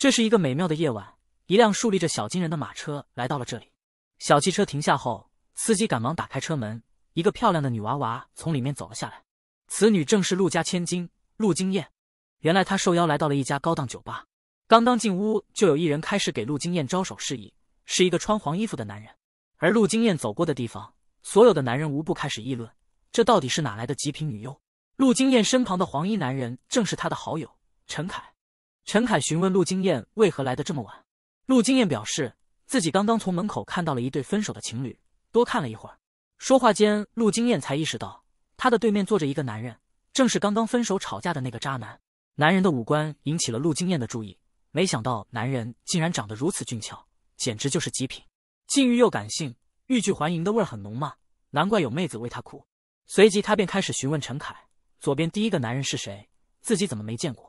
这是一个美妙的夜晚，一辆竖立着小金人的马车来到了这里。小汽车停下后，司机赶忙打开车门，一个漂亮的女娃娃从里面走了下来。此女正是陆家千金陆金燕。原来她受邀来到了一家高档酒吧。刚刚进屋，就有一人开始给陆金燕招手示意，是一个穿黄衣服的男人。而陆金燕走过的地方，所有的男人无不开始议论：这到底是哪来的极品女优？陆金燕身旁的黄衣男人正是他的好友陈凯。陈凯询问陆金燕为何来得这么晚。陆金燕表示自己刚刚从门口看到了一对分手的情侣，多看了一会儿。说话间，陆金燕才意识到她的对面坐着一个男人，正是刚刚分手吵架的那个渣男。男人的五官引起了陆金燕的注意，没想到男人竟然长得如此俊俏，简直就是极品。禁欲又感性，欲拒还迎的味儿很浓嘛，难怪有妹子为他哭。随即，他便开始询问陈凯：“左边第一个男人是谁？自己怎么没见过？”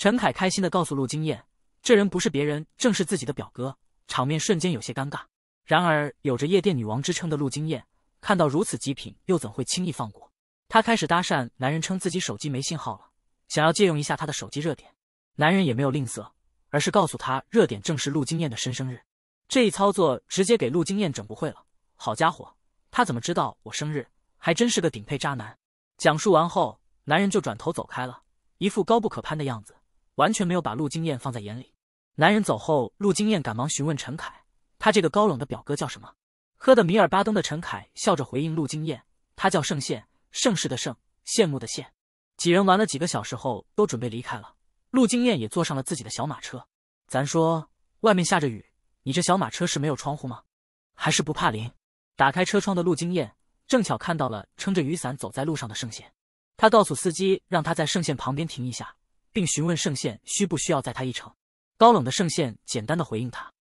陈凯开心的告诉陆经验，这人不是别人，正是自己的表哥。”场面瞬间有些尴尬。然而，有着夜店女王之称的陆经验，看到如此极品，又怎会轻易放过？他开始搭讪男人，称自己手机没信号了，想要借用一下他的手机热点。男人也没有吝啬，而是告诉他热点正是陆经验的生生日。这一操作直接给陆经验整不会了。好家伙，他怎么知道我生日？还真是个顶配渣男！讲述完后，男人就转头走开了，一副高不可攀的样子。完全没有把陆经验放在眼里。男人走后，陆经验赶忙询问陈凯：“他这个高冷的表哥叫什么？”喝得米尔巴登的陈凯笑着回应陆经验：“他叫盛宪，盛世的盛，羡慕的羡。”几人玩了几个小时后，都准备离开了。陆经验也坐上了自己的小马车。咱说，外面下着雨，你这小马车是没有窗户吗？还是不怕淋？打开车窗的陆经验正巧看到了撑着雨伞走在路上的盛贤，他告诉司机，让他在盛贤旁边停一下。并询问圣宪需不需要载他一程。高冷的圣宪简单的回应他：“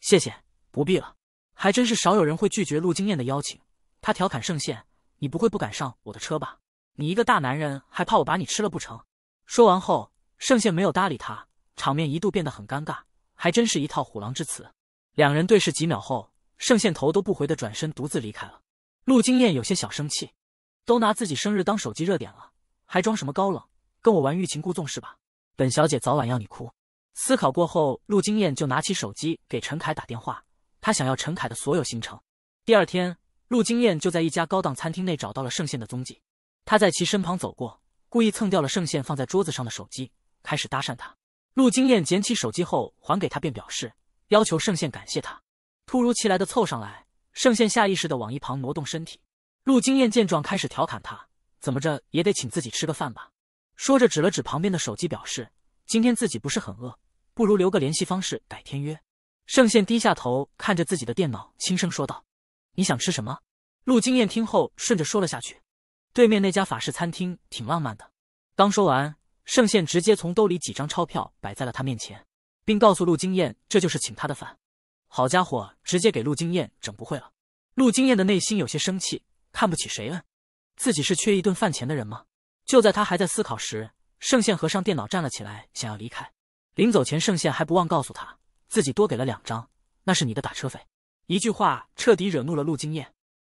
谢谢，不必了。”还真是少有人会拒绝陆经验的邀请。他调侃圣宪：“你不会不敢上我的车吧？你一个大男人还怕我把你吃了不成？”说完后，圣宪没有搭理他，场面一度变得很尴尬。还真是一套虎狼之词。两人对视几秒后，圣贤头都不回的转身独自离开了。陆经验有些小生气，都拿自己生日当手机热点了，还装什么高冷？跟我玩欲擒故纵是吧？本小姐早晚要你哭。思考过后，陆金燕就拿起手机给陈凯打电话，她想要陈凯的所有行程。第二天，陆金燕就在一家高档餐厅内找到了圣宪的踪迹。他在其身旁走过，故意蹭掉了圣宪放在桌子上的手机，开始搭讪他。陆金燕捡起手机后还给他，便表示要求圣宪感谢他。突如其来的凑上来，圣宪下意识的往一旁挪动身体。陆金燕见状开始调侃他：“怎么着也得请自己吃个饭吧？”说着，指了指旁边的手机，表示今天自己不是很饿，不如留个联系方式，改天约。盛宪低下头看着自己的电脑，轻声说道：“你想吃什么？”陆金燕听后顺着说了下去：“对面那家法式餐厅挺浪漫的。”刚说完，盛宪直接从兜里几张钞票摆在了他面前，并告诉陆金燕：“这就是请他的饭。”好家伙，直接给陆金燕整不会了。陆金燕的内心有些生气，看不起谁啊？自己是缺一顿饭钱的人吗？就在他还在思考时，圣贤合上电脑站了起来，想要离开。临走前，圣贤还不忘告诉他，自己多给了两张，那是你的打车费。一句话彻底惹怒了陆经验。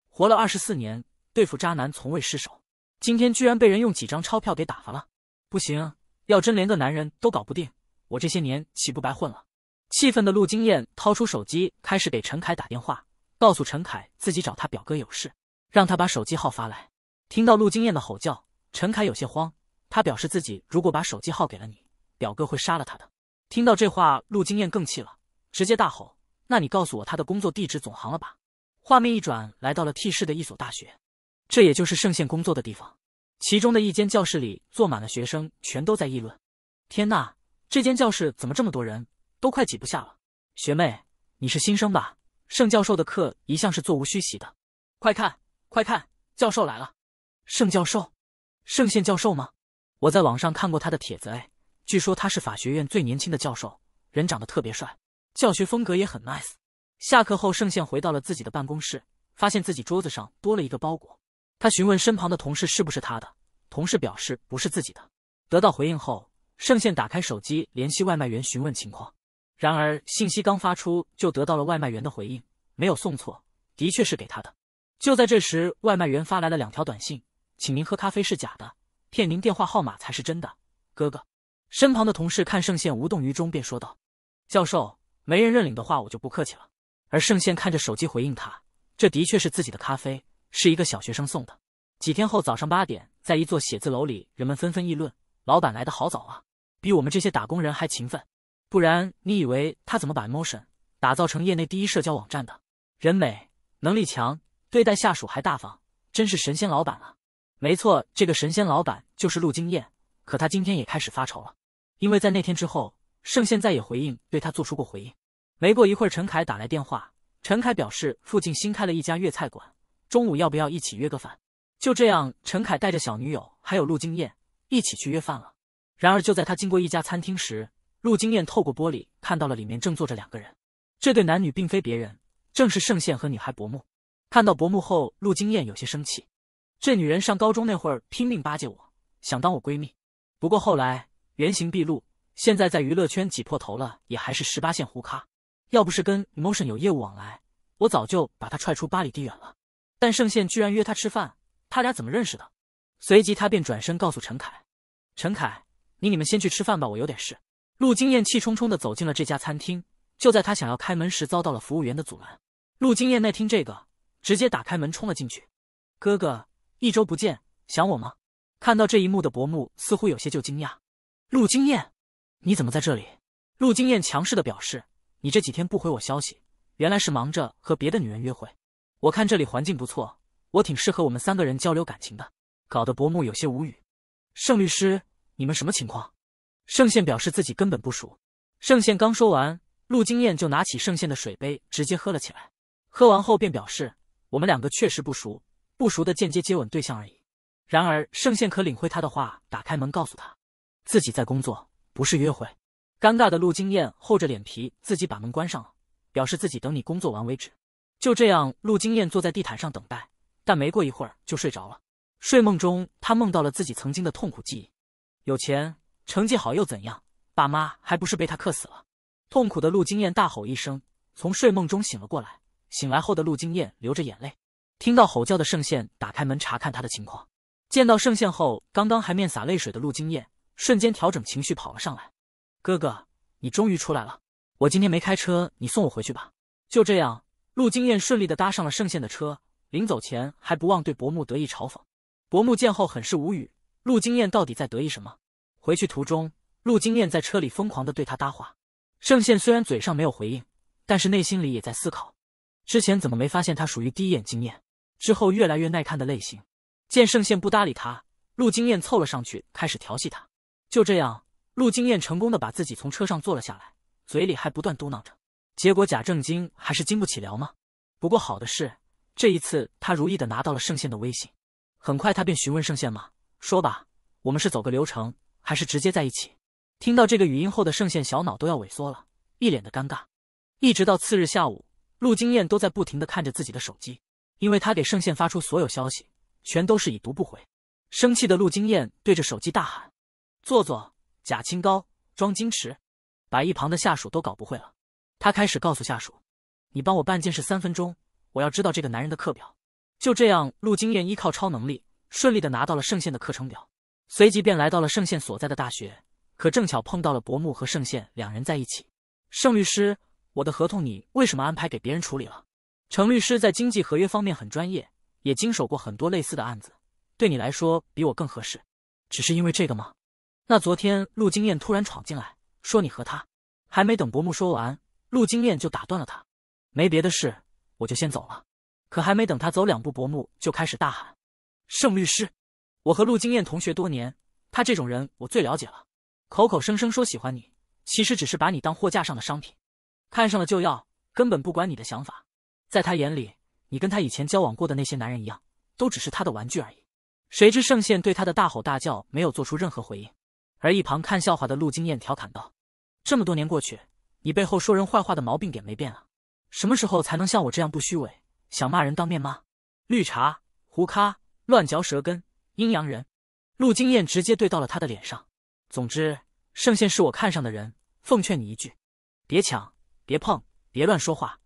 活了二十四年，对付渣男从未失手，今天居然被人用几张钞票给打发了！不行，要真连个男人都搞不定，我这些年岂不白混了？气愤的陆经验掏出手机，开始给陈凯打电话，告诉陈凯自己找他表哥有事，让他把手机号发来。听到陆经验的吼叫。陈凯有些慌，他表示自己如果把手机号给了你表哥，会杀了他的。听到这话，陆金燕更气了，直接大吼：“那你告诉我他的工作地址总行了吧？”画面一转，来到了 T 市的一所大学，这也就是圣县工作的地方。其中的一间教室里坐满了学生，全都在议论：“天呐，这间教室怎么这么多人，都快挤不下了。”学妹，你是新生吧？盛教授的课一向是座无虚席的。快看，快看，教授来了！盛教授。圣宪教授吗？我在网上看过他的帖子，哎，据说他是法学院最年轻的教授，人长得特别帅，教学风格也很 nice。下课后，圣宪回到了自己的办公室，发现自己桌子上多了一个包裹。他询问身旁的同事是不是他的，同事表示不是自己的。得到回应后，圣宪打开手机联系外卖员询问情况。然而，信息刚发出就得到了外卖员的回应，没有送错，的确是给他的。就在这时，外卖员发来了两条短信。请您喝咖啡是假的，骗您电话号码才是真的。哥哥，身旁的同事看圣宪无动于衷，便说道：“教授，没人认领的话，我就不客气了。”而圣宪看着手机回应他：“这的确是自己的咖啡，是一个小学生送的。”几天后早上八点，在一座写字楼里，人们纷纷议论：“老板来的好早啊，比我们这些打工人还勤奋。不然你以为他怎么把 Emotion 打造成业内第一社交网站的？人美能力强，对待下属还大方，真是神仙老板了。”没错，这个神仙老板就是陆经燕。可他今天也开始发愁了，因为在那天之后，圣现再也回应对他做出过回应。没过一会儿，陈凯打来电话，陈凯表示附近新开了一家粤菜馆，中午要不要一起约个饭？就这样，陈凯带着小女友还有陆经燕一起去约饭了。然而就在他经过一家餐厅时，陆经燕透过玻璃看到了里面正坐着两个人，这对男女并非别人，正是圣贤和女孩薄暮。看到薄暮后，陆经燕有些生气。这女人上高中那会儿拼命巴结我，想当我闺蜜。不过后来原形毕露，现在在娱乐圈挤破头了，也还是十八线糊咖。要不是跟 Motion 有业务往来，我早就把她踹出八里地远了。但盛宪居然约她吃饭，他俩怎么认识的？随即他便转身告诉陈凯：“陈凯，你你们先去吃饭吧，我有点事。”陆金燕气冲冲地走进了这家餐厅。就在他想要开门时，遭到了服务员的阻拦。陆金燕耐听这个，直接打开门冲了进去。哥哥。一周不见，想我吗？看到这一幕的薄暮似乎有些就惊讶。陆经验，你怎么在这里？陆经验强势的表示：“你这几天不回我消息，原来是忙着和别的女人约会。”我看这里环境不错，我挺适合我们三个人交流感情的。搞得薄暮有些无语。盛律师，你们什么情况？盛宪表示自己根本不熟。盛宪刚说完，陆经验就拿起盛宪的水杯直接喝了起来。喝完后便表示：“我们两个确实不熟。”不熟的间接接吻对象而已。然而圣贤可领会他的话，打开门告诉他，自己在工作，不是约会。尴尬的陆金燕厚着脸皮，自己把门关上了，表示自己等你工作完为止。就这样，陆金燕坐在地毯上等待，但没过一会儿就睡着了。睡梦中，他梦到了自己曾经的痛苦记忆：有钱，成绩好又怎样？爸妈还不是被他克死了？痛苦的陆金燕大吼一声，从睡梦中醒了过来。醒来后的陆金燕流着眼泪。听到吼叫的圣宪打开门查看他的情况，见到圣宪后，刚刚还面洒泪水的陆惊艳瞬间调整情绪跑了上来。哥哥，你终于出来了，我今天没开车，你送我回去吧。就这样，陆惊艳顺利的搭上了圣宪的车，临走前还不忘对薄暮得意嘲讽。薄暮见后很是无语，陆惊艳到底在得意什么？回去途中，陆惊艳在车里疯狂的对他搭话。圣宪虽然嘴上没有回应，但是内心里也在思考，之前怎么没发现他属于第一眼惊艳。之后越来越耐看的类型，见圣贤不搭理他，陆金燕凑了上去，开始调戏他。就这样，陆金燕成功的把自己从车上坐了下来，嘴里还不断嘟囔着。结果假正经还是经不起聊吗？不过好的是，这一次他如意的拿到了圣贤的微信。很快他便询问圣贤嘛：“说吧，我们是走个流程，还是直接在一起？”听到这个语音后的圣贤小脑都要萎缩了，一脸的尴尬。一直到次日下午，陆金燕都在不停的看着自己的手机。因为他给圣宪发出所有消息，全都是已读不回。生气的陆金燕对着手机大喊：“做坐，假清高，装矜持，把一旁的下属都搞不会了。”他开始告诉下属：“你帮我办件事，三分钟，我要知道这个男人的课表。”就这样，陆金燕依靠超能力顺利的拿到了圣宪的课程表，随即便来到了圣宪所在的大学。可正巧碰到了薄暮和圣宪两人在一起。盛律师，我的合同你为什么安排给别人处理了？程律师在经济合约方面很专业，也经手过很多类似的案子，对你来说比我更合适。只是因为这个吗？那昨天陆金燕突然闯进来，说你和他……还没等伯母说完，陆金燕就打断了他。没别的事，我就先走了。可还没等他走两步，伯母就开始大喊：“盛律师，我和陆金燕同学多年，他这种人我最了解了。口口声声说喜欢你，其实只是把你当货架上的商品，看上了就要，根本不管你的想法。”在他眼里，你跟他以前交往过的那些男人一样，都只是他的玩具而已。谁知圣宪对他的大吼大叫没有做出任何回应，而一旁看笑话的陆经验调侃道：“这么多年过去，你背后说人坏话的毛病点没变啊？什么时候才能像我这样不虚伪，想骂人当面骂？绿茶、胡咖、乱嚼舌根、阴阳人。”陆经验直接怼到了他的脸上。总之，圣宪是我看上的人，奉劝你一句：别抢，别碰，别乱说话。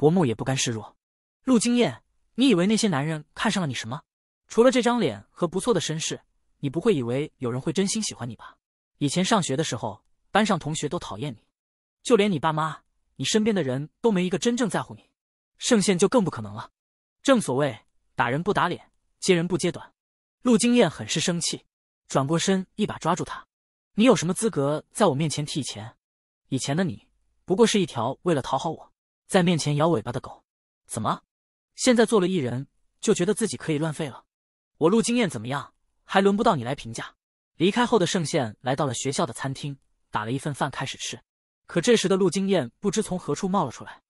伯母也不甘示弱，陆惊艳，你以为那些男人看上了你什么？除了这张脸和不错的身世，你不会以为有人会真心喜欢你吧？以前上学的时候，班上同学都讨厌你，就连你爸妈、你身边的人都没一个真正在乎你，圣贤就更不可能了。正所谓打人不打脸，揭人不揭短。陆惊艳很是生气，转过身一把抓住他：“你有什么资格在我面前提以前？以前的你，不过是一条为了讨好我。”在面前摇尾巴的狗，怎么？现在做了艺人，就觉得自己可以乱废了？我陆经验怎么样？还轮不到你来评价。离开后的盛宪来到了学校的餐厅，打了一份饭开始吃。可这时的陆经验不知从何处冒了出来：“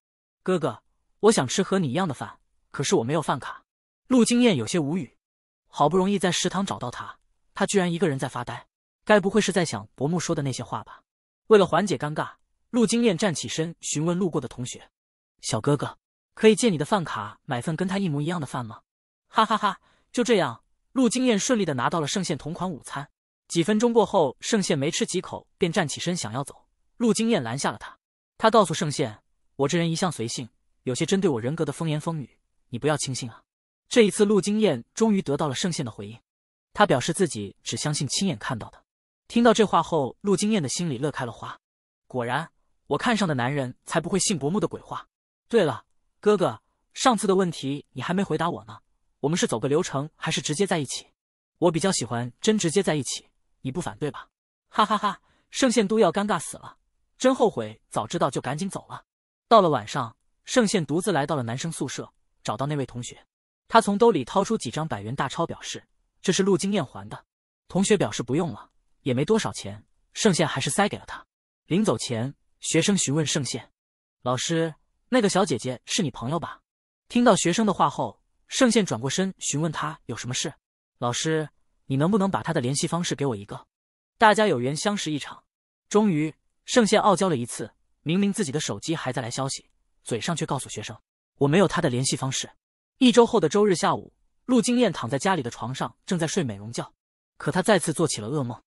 哥哥，我想吃和你一样的饭，可是我没有饭卡。”陆经验有些无语。好不容易在食堂找到他，他居然一个人在发呆，该不会是在想伯母说的那些话吧？为了缓解尴尬，陆经验站起身询问路过的同学。小哥哥，可以借你的饭卡买份跟他一模一样的饭吗？哈哈哈！就这样，陆经验顺利的拿到了圣宪同款午餐。几分钟过后，圣宪没吃几口便站起身想要走，陆经验拦下了他。他告诉圣宪：“我这人一向随性，有些针对我人格的风言风语，你不要轻信啊。”这一次，陆经验终于得到了圣宪的回应，他表示自己只相信亲眼看到的。听到这话后，陆经验的心里乐开了花。果然，我看上的男人才不会信薄暮的鬼话。对了，哥哥，上次的问题你还没回答我呢。我们是走个流程，还是直接在一起？我比较喜欢真直接在一起，你不反对吧？哈哈哈，圣宪都要尴尬死了，真后悔早知道就赶紧走了。到了晚上，圣宪独自来到了男生宿舍，找到那位同学，他从兜里掏出几张百元大钞，表示这是陆经验还的。同学表示不用了，也没多少钱，圣宪还是塞给了他。临走前，学生询问圣宪，老师。那个小姐姐是你朋友吧？听到学生的话后，圣宪转过身询问他有什么事。老师，你能不能把她的联系方式给我一个？大家有缘相识一场。终于，圣宪傲娇了一次，明明自己的手机还在来消息，嘴上却告诉学生我没有她的联系方式。一周后的周日下午，陆金燕躺在家里的床上，正在睡美容觉，可她再次做起了噩梦。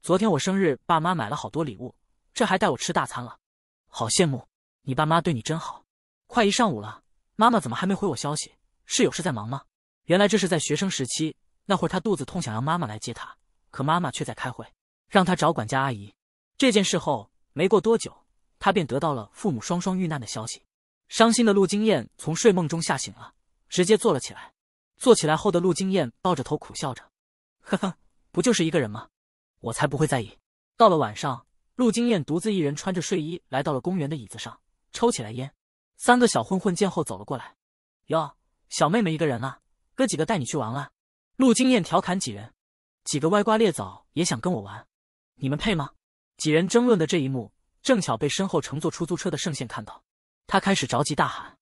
昨天我生日，爸妈买了好多礼物，这还带我吃大餐了，好羡慕你爸妈对你真好。快一上午了，妈妈怎么还没回我消息？室友是在忙吗？原来这是在学生时期，那会儿他肚子痛，想让妈妈来接他，可妈妈却在开会，让他找管家阿姨。这件事后没过多久，他便得到了父母双双遇难的消息。伤心的陆金燕从睡梦中吓醒了，直接坐了起来。坐起来后的陆金燕抱着头苦笑着：“呵呵，不就是一个人吗？我才不会在意。”到了晚上，陆金燕独自一人穿着睡衣来到了公园的椅子上，抽起来烟。三个小混混见后走了过来，哟，小妹妹一个人啊，哥几个带你去玩玩。陆经验调侃几人，几个歪瓜裂枣也想跟我玩，你们配吗？几人争论的这一幕，正巧被身后乘坐出租车的圣贤看到，他开始着急大喊：“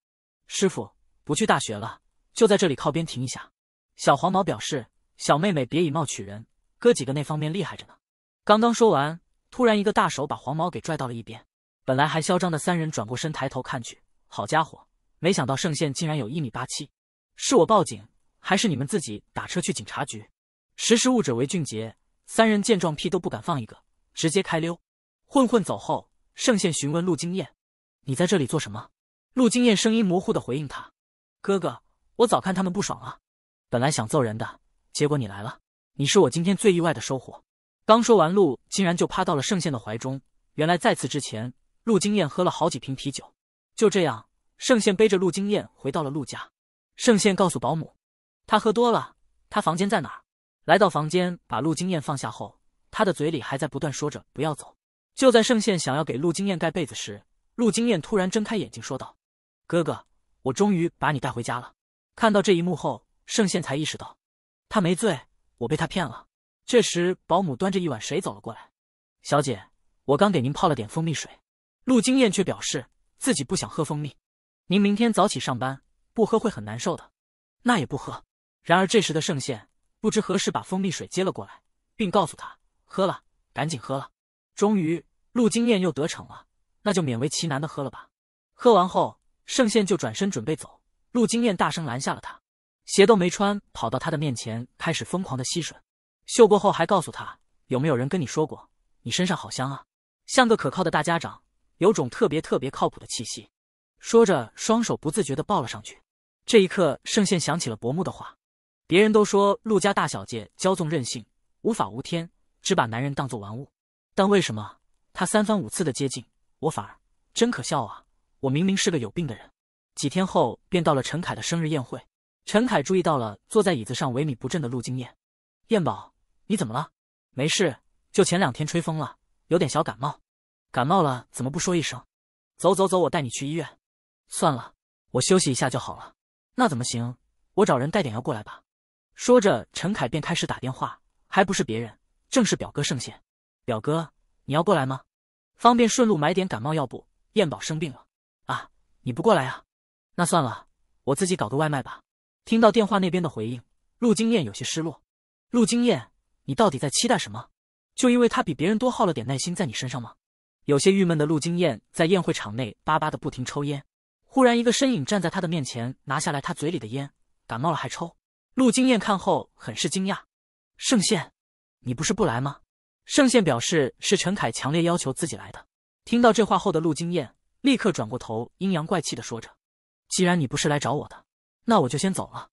师傅，不去大学了，就在这里靠边停一下。”小黄毛表示：“小妹妹别以貌取人，哥几个那方面厉害着呢。”刚刚说完，突然一个大手把黄毛给拽到了一边，本来还嚣张的三人转过身抬头看去。好家伙，没想到圣贤竟然有一米八七，是我报警还是你们自己打车去警察局？识时务者为俊杰，三人见状屁都不敢放一个，直接开溜。混混走后，圣贤询问陆惊验：“你在这里做什么？”陆惊验声音模糊的回应他：“哥哥，我早看他们不爽了，本来想揍人的，结果你来了，你是我今天最意外的收获。”刚说完，陆竟然就趴到了圣贤的怀中。原来在此之前，陆惊验喝了好几瓶啤酒。就这样，圣宪背着陆经验回到了陆家。圣宪告诉保姆，他喝多了，他房间在哪儿？来到房间，把陆经验放下后，他的嘴里还在不断说着“不要走”。就在圣宪想要给陆经验盖被子时，陆经验突然睁开眼睛说道：“哥哥，我终于把你带回家了。”看到这一幕后，圣宪才意识到，他没醉，我被他骗了。这时，保姆端着一碗水走了过来：“小姐，我刚给您泡了点蜂蜜水。”陆经验却表示。自己不想喝蜂蜜，您明天早起上班不喝会很难受的，那也不喝。然而这时的盛宪不知何时把蜂蜜水接了过来，并告诉他喝了，赶紧喝了。终于陆金燕又得逞了，那就勉为其难的喝了吧。喝完后，盛宪就转身准备走，陆金燕大声拦下了他，鞋都没穿，跑到他的面前开始疯狂的吸吮，嗅过后还告诉他有没有人跟你说过，你身上好香啊，像个可靠的大家长。有种特别特别靠谱的气息，说着，双手不自觉地抱了上去。这一刻，圣宪想起了伯母的话：“别人都说陆家大小姐骄纵任性，无法无天，只把男人当做玩物。但为什么他三番五次的接近我，反而真可笑啊！我明明是个有病的人。”几天后，便到了陈凯的生日宴会。陈凯注意到了坐在椅子上萎靡不振的陆经验。燕宝，你怎么了？没事，就前两天吹风了，有点小感冒。”感冒了怎么不说一声？走走走，我带你去医院。算了，我休息一下就好了。那怎么行？我找人带点药过来吧。说着，陈凯便开始打电话，还不是别人，正是表哥盛贤。表哥，你要过来吗？方便顺路买点感冒药不？燕宝生病了啊，你不过来啊？那算了，我自己搞个外卖吧。听到电话那边的回应，陆金燕有些失落。陆金燕，你到底在期待什么？就因为他比别人多耗了点耐心在你身上吗？有些郁闷的陆金燕在宴会场内巴巴的不停抽烟，忽然一个身影站在他的面前，拿下来他嘴里的烟。感冒了还抽？陆金燕看后很是惊讶。圣宪，你不是不来吗？圣宪表示是陈凯强烈要求自己来的。听到这话后的陆金燕立刻转过头，阴阳怪气的说着：“既然你不是来找我的，那我就先走了。”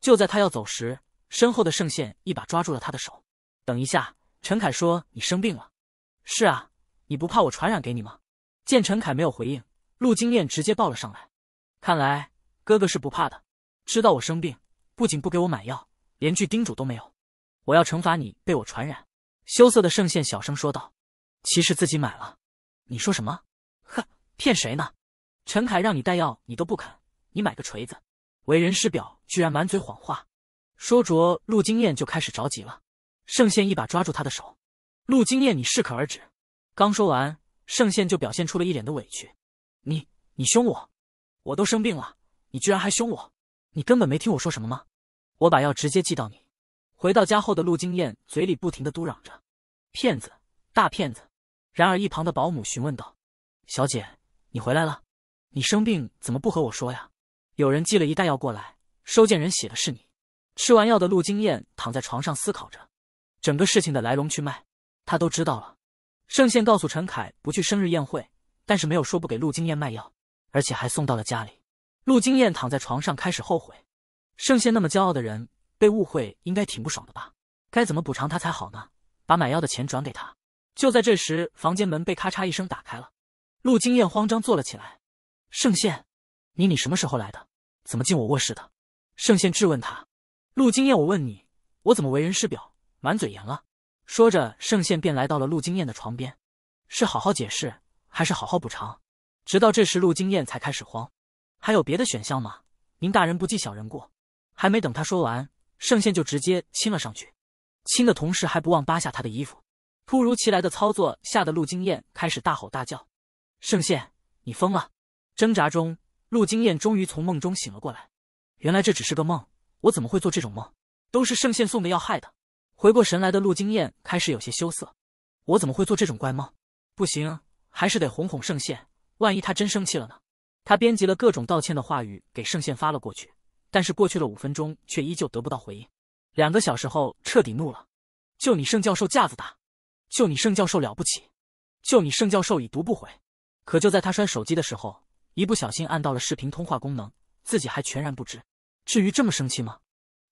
就在他要走时，身后的圣宪一把抓住了他的手：“等一下。”陈凯说：“你生病了。”“是啊。”你不怕我传染给你吗？见陈凯没有回应，陆金燕直接抱了上来。看来哥哥是不怕的。知道我生病，不仅不给我买药，连句叮嘱都没有。我要惩罚你被我传染。羞涩的圣宪小声说道：“其实自己买了。”你说什么？哼，骗谁呢？陈凯让你带药，你都不肯，你买个锤子？为人师表，居然满嘴谎话。说着，陆金燕就开始着急了。圣宪一把抓住他的手：“陆金燕，你适可而止。”刚说完，盛宪就表现出了一脸的委屈：“你你凶我，我都生病了，你居然还凶我！你根本没听我说什么吗？我把药直接寄到你。”回到家后的陆金燕嘴里不停的嘟嚷着：“骗子，大骗子！”然而一旁的保姆询问道：“小姐，你回来了？你生病怎么不和我说呀？”有人寄了一袋药过来，收件人写的是你。吃完药的陆金燕躺在床上思考着，整个事情的来龙去脉，她都知道了。盛宪告诉陈凯不去生日宴会，但是没有说不给陆经验卖药，而且还送到了家里。陆经验躺在床上开始后悔，盛宪那么骄傲的人被误会应该挺不爽的吧？该怎么补偿他才好呢？把买药的钱转给他。就在这时，房间门被咔嚓一声打开了，陆经验慌张坐了起来。盛宪，你你什么时候来的？怎么进我卧室的？盛宪质问他。陆经验，我问你，我怎么为人师表，满嘴盐了？说着，圣宪便来到了陆金燕的床边，是好好解释，还是好好补偿？直到这时，陆金燕才开始慌。还有别的选项吗？您大人不计小人过。还没等他说完，圣宪就直接亲了上去，亲的同时还不忘扒下他的衣服。突如其来的操作吓得陆金燕开始大吼大叫：“圣宪，你疯了！”挣扎中，陆金燕终于从梦中醒了过来。原来这只是个梦，我怎么会做这种梦？都是圣宪送的要害的。回过神来的陆惊验开始有些羞涩，我怎么会做这种怪梦？不行，还是得哄哄盛宪。万一他真生气了呢？他编辑了各种道歉的话语给盛宪发了过去，但是过去了五分钟却依旧得不到回应。两个小时后彻底怒了，就你盛教授架子大，就你盛教授了不起，就你盛教授已读不回。可就在他摔手机的时候，一不小心按到了视频通话功能，自己还全然不知。至于这么生气吗？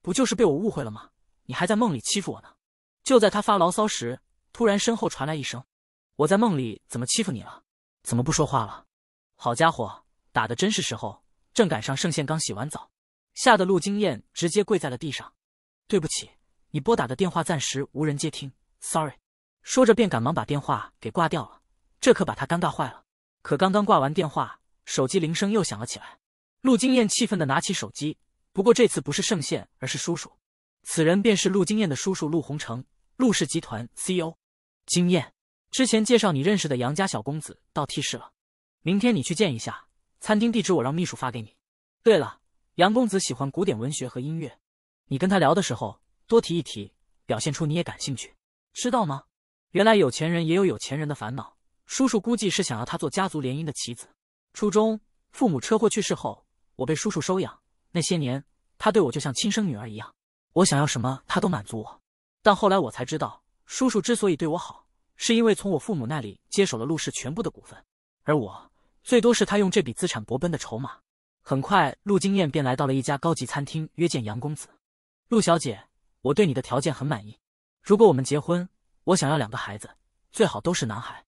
不就是被我误会了吗？你还在梦里欺负我呢！就在他发牢骚时，突然身后传来一声：“我在梦里怎么欺负你了？怎么不说话了？”好家伙，打的真是时候，正赶上盛宪刚洗完澡，吓得陆金燕直接跪在了地上。对不起，你拨打的电话暂时无人接听，Sorry。说着便赶忙把电话给挂掉了，这可把他尴尬坏了。可刚刚挂完电话，手机铃声又响了起来。陆金燕气愤的拿起手机，不过这次不是盛宪，而是叔叔。此人便是陆经验的叔叔陆鸿成，陆氏集团 CEO。经验，之前介绍你认识的杨家小公子到 T 市了，明天你去见一下。餐厅地址我让秘书发给你。对了，杨公子喜欢古典文学和音乐，你跟他聊的时候多提一提，表现出你也感兴趣，知道吗？原来有钱人也有有钱人的烦恼，叔叔估计是想要他做家族联姻的棋子。初中，父母车祸去世后，我被叔叔收养，那些年他对我就像亲生女儿一样。我想要什么，他都满足我。但后来我才知道，叔叔之所以对我好，是因为从我父母那里接手了陆氏全部的股份，而我最多是他用这笔资产搏奔的筹码。很快，陆经验便来到了一家高级餐厅约见杨公子。陆小姐，我对你的条件很满意。如果我们结婚，我想要两个孩子，最好都是男孩。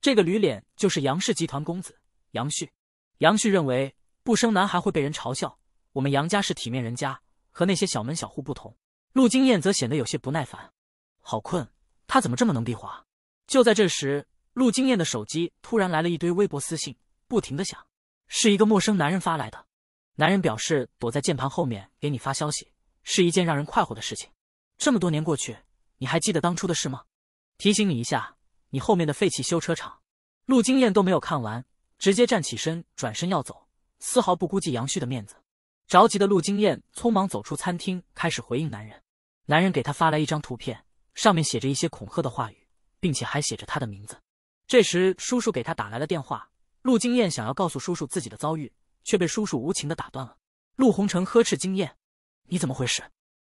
这个驴脸就是杨氏集团公子杨旭。杨旭认为不生男孩会被人嘲笑，我们杨家是体面人家。和那些小门小户不同，陆金燕则显得有些不耐烦。好困，他怎么这么能避滑？就在这时，陆金燕的手机突然来了一堆微博私信，不停的响，是一个陌生男人发来的。男人表示躲在键盘后面给你发消息是一件让人快活的事情。这么多年过去，你还记得当初的事吗？提醒你一下，你后面的废弃修车厂。陆金燕都没有看完，直接站起身，转身要走，丝毫不顾忌杨旭的面子。着急的陆经验匆忙走出餐厅，开始回应男人。男人给他发来一张图片，上面写着一些恐吓的话语，并且还写着他的名字。这时，叔叔给他打来了电话。陆经验想要告诉叔叔自己的遭遇，却被叔叔无情的打断了。陆鸿成呵斥惊艳，你怎么回事？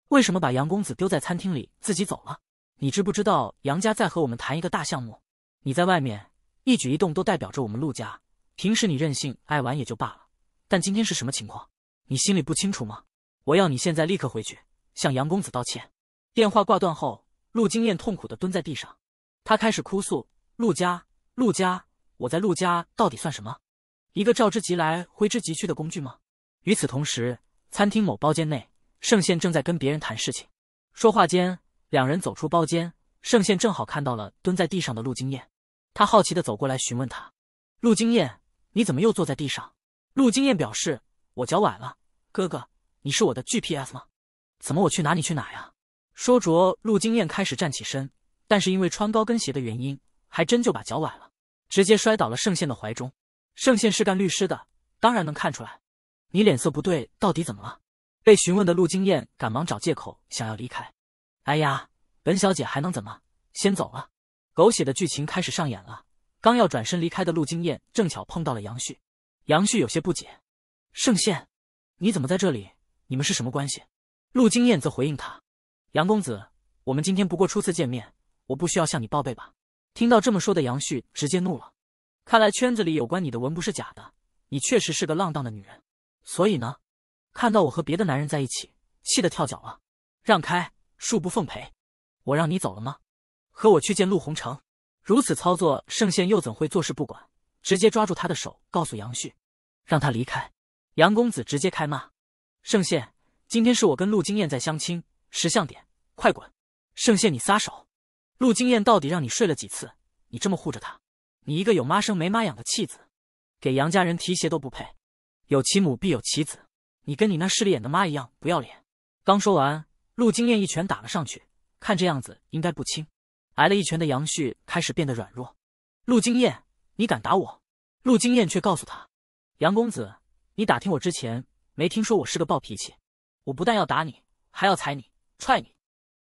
为什么把杨公子丢在餐厅里自己走了？你知不知道杨家在和我们谈一个大项目？你在外面一举一动都代表着我们陆家。平时你任性爱玩也就罢了，但今天是什么情况？”你心里不清楚吗？我要你现在立刻回去向杨公子道歉。电话挂断后，陆金燕痛苦地蹲在地上，她开始哭诉：“陆家，陆家，我在陆家到底算什么？一个召之即来、挥之即去的工具吗？”与此同时，餐厅某包间内，盛宪正在跟别人谈事情。说话间，两人走出包间，盛宪正好看到了蹲在地上的陆金燕，他好奇地走过来询问他：“陆金燕，你怎么又坐在地上？”陆金燕表示。我脚崴了，哥哥，你是我的 GPS 吗？怎么我去哪你去哪呀？说着，陆经燕开始站起身，但是因为穿高跟鞋的原因，还真就把脚崴了，直接摔倒了盛宪的怀中。盛宪是干律师的，当然能看出来，你脸色不对，到底怎么了？被询问的陆经燕赶忙找借口想要离开。哎呀，本小姐还能怎么？先走了。狗血的剧情开始上演了。刚要转身离开的陆经燕正巧碰到了杨旭，杨旭有些不解。圣现，你怎么在这里？你们是什么关系？陆惊燕则回应他：“杨公子，我们今天不过初次见面，我不需要向你报备吧？”听到这么说的杨旭直接怒了：“看来圈子里有关你的文不是假的，你确实是个浪荡的女人。所以呢，看到我和别的男人在一起，气得跳脚了。让开，恕不奉陪。我让你走了吗？和我去见陆鸿成。”如此操作，圣贤又怎会坐视不管？直接抓住他的手，告诉杨旭，让他离开。”杨公子直接开骂：“圣贤，今天是我跟陆经验在相亲，识相点，快滚！”圣贤，你撒手！陆经验到底让你睡了几次？你这么护着他，你一个有妈生没妈养的弃子，给杨家人提鞋都不配！有其母必有其子，你跟你那势利眼的妈一样不要脸！”刚说完，陆经验一拳打了上去，看这样子应该不轻。挨了一拳的杨旭开始变得软弱。陆经验，你敢打我？陆经验却告诉他：“杨公子。”你打听我之前没听说我是个暴脾气，我不但要打你，还要踩你、踹你。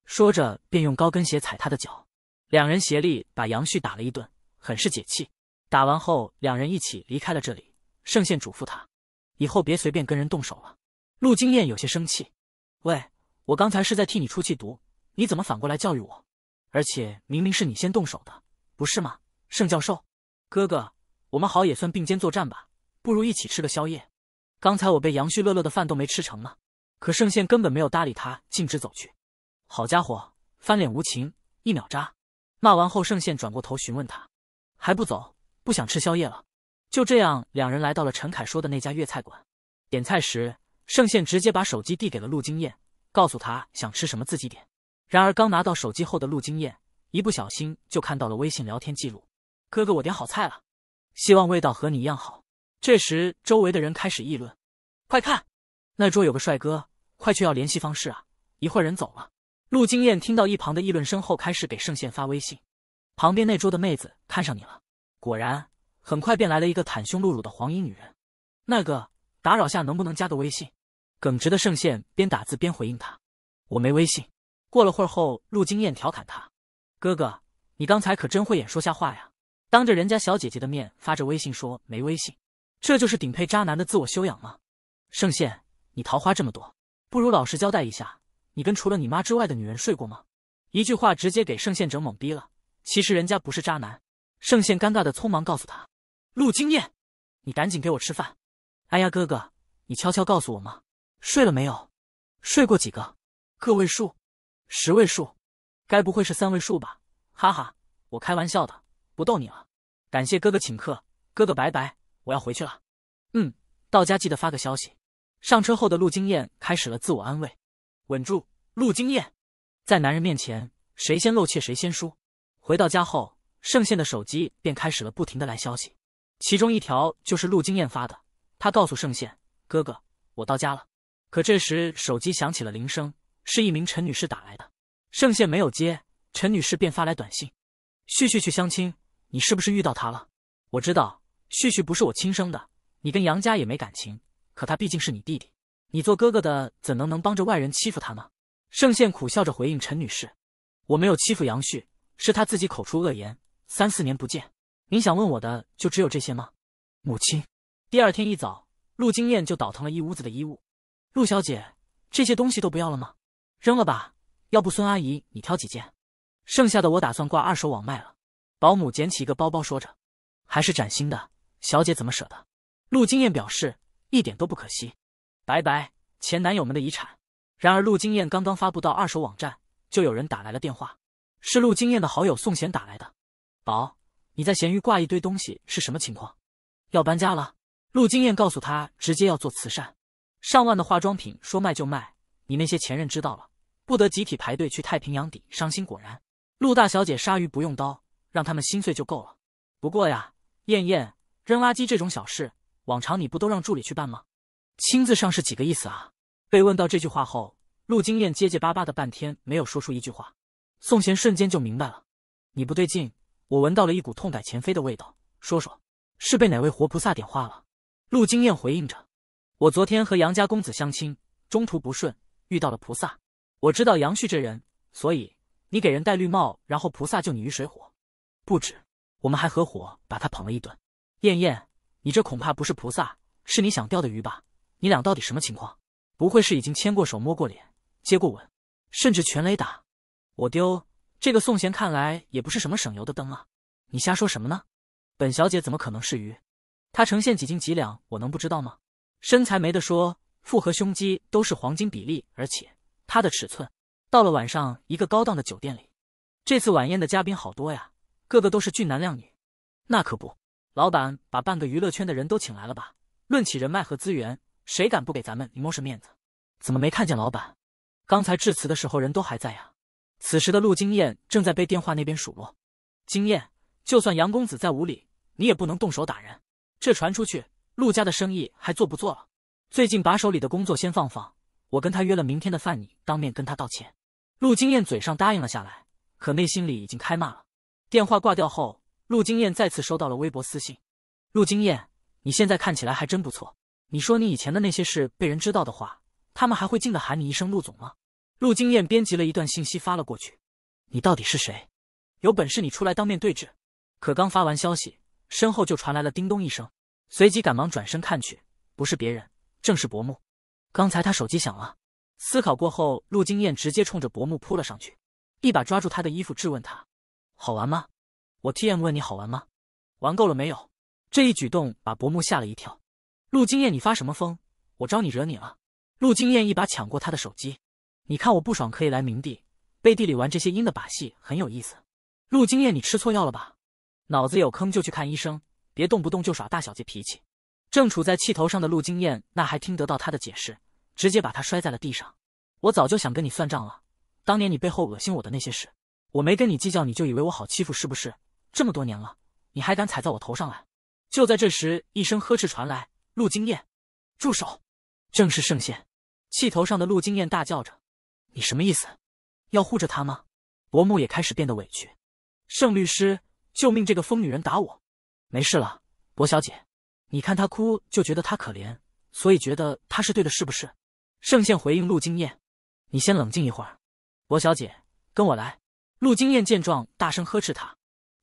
说着便用高跟鞋踩他的脚，两人协力把杨旭打了一顿，很是解气。打完后，两人一起离开了这里。盛宪嘱咐他，以后别随便跟人动手了。陆经验有些生气：“喂，我刚才是在替你出气毒，你怎么反过来教育我？而且明明是你先动手的，不是吗？”盛教授，哥哥，我们好也算并肩作战吧，不如一起吃个宵夜。刚才我被杨旭乐乐的饭都没吃成呢，可盛宪根本没有搭理他，径直走去。好家伙，翻脸无情，一秒渣！骂完后，盛宪转过头询问他，还不走，不想吃宵夜了。就这样，两人来到了陈凯说的那家粤菜馆。点菜时，盛宪直接把手机递给了陆经验，告诉他想吃什么自己点。然而，刚拿到手机后的陆经验一不小心就看到了微信聊天记录。哥哥，我点好菜了，希望味道和你一样好。这时，周围的人开始议论：“快看，那桌有个帅哥，快去要联系方式啊！一会儿人走了。”陆金燕听到一旁的议论声后，开始给盛贤发微信：“旁边那桌的妹子看上你了。”果然，很快便来了一个袒胸露乳的黄衣女人：“那个，打扰下，能不能加个微信？”耿直的盛贤边打字边回应他：“我没微信。”过了会儿后，陆金燕调侃他：“哥哥，你刚才可真会演说瞎话呀！当着人家小姐姐的面发着微信说没微信。”这就是顶配渣男的自我修养吗？圣贤，你桃花这么多，不如老实交代一下，你跟除了你妈之外的女人睡过吗？一句话直接给圣贤整懵逼了。其实人家不是渣男。圣贤尴尬的匆忙告诉他：“陆惊艳，你赶紧给我吃饭。”哎呀哥哥，你悄悄告诉我吗？睡了没有？睡过几个？个位数？十位数？该不会是三位数吧？哈哈，我开玩笑的，不逗你了。感谢哥哥请客，哥哥拜拜。我要回去了，嗯，到家记得发个消息。上车后的陆惊艳开始了自我安慰，稳住。陆惊艳在男人面前，谁先露怯谁先输。回到家后，盛宪的手机便开始了不停的来消息，其中一条就是陆惊艳发的，他告诉盛宪：“哥哥，我到家了。可这时手机响起了铃声，是一名陈女士打来的，盛宪没有接，陈女士便发来短信：旭旭去相亲，你是不是遇到他了？我知道。旭旭不是我亲生的，你跟杨家也没感情，可他毕竟是你弟弟，你做哥哥的怎能能帮着外人欺负他呢？盛宪苦笑着回应陈女士：“我没有欺负杨旭，是他自己口出恶言。三四年不见，您想问我的就只有这些吗？”母亲。第二天一早，陆经验就倒腾了一屋子的衣物。陆小姐，这些东西都不要了吗？扔了吧，要不孙阿姨你挑几件，剩下的我打算挂二手网卖了。保姆捡起一个包包，说着：“还是崭新的。”小姐怎么舍得？陆经验表示，一点都不可惜。拜拜，前男友们的遗产。然而，陆经验刚刚发布到二手网站，就有人打来了电话，是陆经验的好友宋贤打来的。宝，你在闲鱼挂一堆东西是什么情况？要搬家了？陆经验告诉他，直接要做慈善，上万的化妆品说卖就卖。你那些前任知道了，不得集体排队去太平洋底伤心？果然，陆大小姐杀鱼不用刀，让他们心碎就够了。不过呀，燕燕。扔垃圾这种小事，往常你不都让助理去办吗？亲自上是几个意思啊？被问到这句话后，陆金燕结结巴巴的半天没有说出一句话。宋贤瞬间就明白了，你不对劲，我闻到了一股痛改前非的味道。说说，是被哪位活菩萨点化了？陆金燕回应着，我昨天和杨家公子相亲，中途不顺，遇到了菩萨。我知道杨旭这人，所以你给人戴绿帽，然后菩萨救你于水火，不止，我们还合伙把他捧了一顿。燕燕，你这恐怕不是菩萨，是你想钓的鱼吧？你俩到底什么情况？不会是已经牵过手、摸过脸、接过吻，甚至全雷打？我丢，这个宋贤看来也不是什么省油的灯啊！你瞎说什么呢？本小姐怎么可能是鱼？她呈现几斤几两，我能不知道吗？身材没得说，腹和胸肌都是黄金比例，而且她的尺寸，到了晚上一个高档的酒店里，这次晚宴的嘉宾好多呀，个个都是俊男靓女，那可不。老板把半个娱乐圈的人都请来了吧？论起人脉和资源，谁敢不给咱们李莫士面子？怎么没看见老板？刚才致辞的时候人都还在呀。此时的陆金燕正在被电话那边数落。金燕，就算杨公子再无里，你也不能动手打人，这传出去，陆家的生意还做不做了？最近把手里的工作先放放，我跟他约了明天的饭，你当面跟他道歉。陆金燕嘴上答应了下来，可内心里已经开骂了。电话挂掉后。陆经验再次收到了微博私信。陆经验，你现在看起来还真不错。你说你以前的那些事被人知道的话，他们还会静的喊你一声陆总吗？陆经验编辑了一段信息发了过去。你到底是谁？有本事你出来当面对质！可刚发完消息，身后就传来了叮咚一声，随即赶忙转身看去，不是别人，正是薄暮。刚才他手机响了。思考过后，陆经验直接冲着薄暮扑了上去，一把抓住他的衣服质问他：“好玩吗？”我 t M 问你好玩吗？玩够了没有？这一举动把薄暮吓了一跳。陆惊艳，你发什么疯？我招你惹你了？陆惊艳一把抢过他的手机。你看我不爽可以来明帝，背地里玩这些阴的把戏很有意思。陆惊艳，你吃错药了吧？脑子有坑就去看医生，别动不动就耍大小姐脾气。正处在气头上的陆惊艳，那还听得到他的解释？直接把他摔在了地上。我早就想跟你算账了，当年你背后恶心我的那些事，我没跟你计较，你就以为我好欺负是不是？这么多年了，你还敢踩在我头上来？就在这时，一声呵斥传来：“陆经验，住手！”正是盛贤，气头上的陆经验大叫着：“你什么意思？要护着她吗？”伯母也开始变得委屈。盛律师，救命！这个疯女人打我，没事了，薄小姐，你看她哭就觉得她可怜，所以觉得她是对的，是不是？盛贤回应陆经验：“你先冷静一会儿，薄小姐，跟我来。”陆经验见状，大声呵斥他。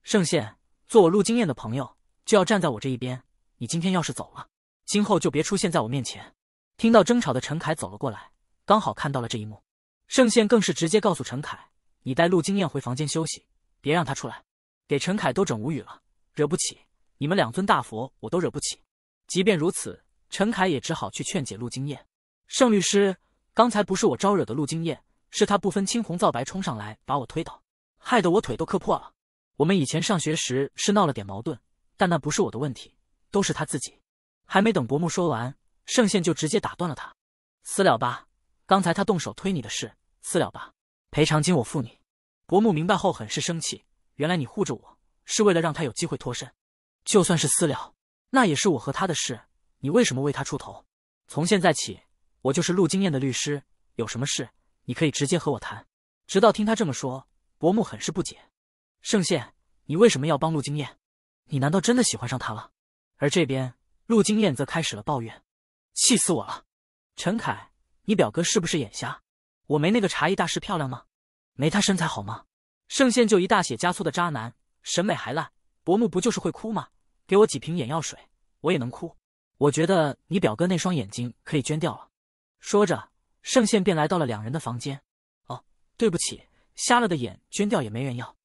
圣宪，做我陆经验的朋友就要站在我这一边。你今天要是走了，今后就别出现在我面前。听到争吵的陈凯走了过来，刚好看到了这一幕。圣宪更是直接告诉陈凯：“你带陆经验回房间休息，别让他出来。”给陈凯都整无语了，惹不起，你们两尊大佛我都惹不起。即便如此，陈凯也只好去劝解陆经验。盛律师，刚才不是我招惹的陆经验，是他不分青红皂白冲上来把我推倒，害得我腿都磕破了。我们以前上学时是闹了点矛盾，但那不是我的问题，都是他自己。还没等伯母说完，圣宪就直接打断了他：“私了吧，刚才他动手推你的事，私了吧，赔偿金我付你。”伯母明白后很是生气，原来你护着我，是为了让他有机会脱身。就算是私了，那也是我和他的事，你为什么为他出头？从现在起，我就是陆经验的律师，有什么事你可以直接和我谈。直到听他这么说，伯母很是不解。圣宪，你为什么要帮陆惊验？你难道真的喜欢上他了？而这边，陆惊验则开始了抱怨，气死我了！陈凯，你表哥是不是眼瞎？我没那个茶艺大师漂亮吗？没他身材好吗？圣宪就一大写加粗的渣男，审美还烂。伯母不就是会哭吗？给我几瓶眼药水，我也能哭。我觉得你表哥那双眼睛可以捐掉了。说着，圣宪便来到了两人的房间。哦，对不起，瞎了的眼捐掉也没人要。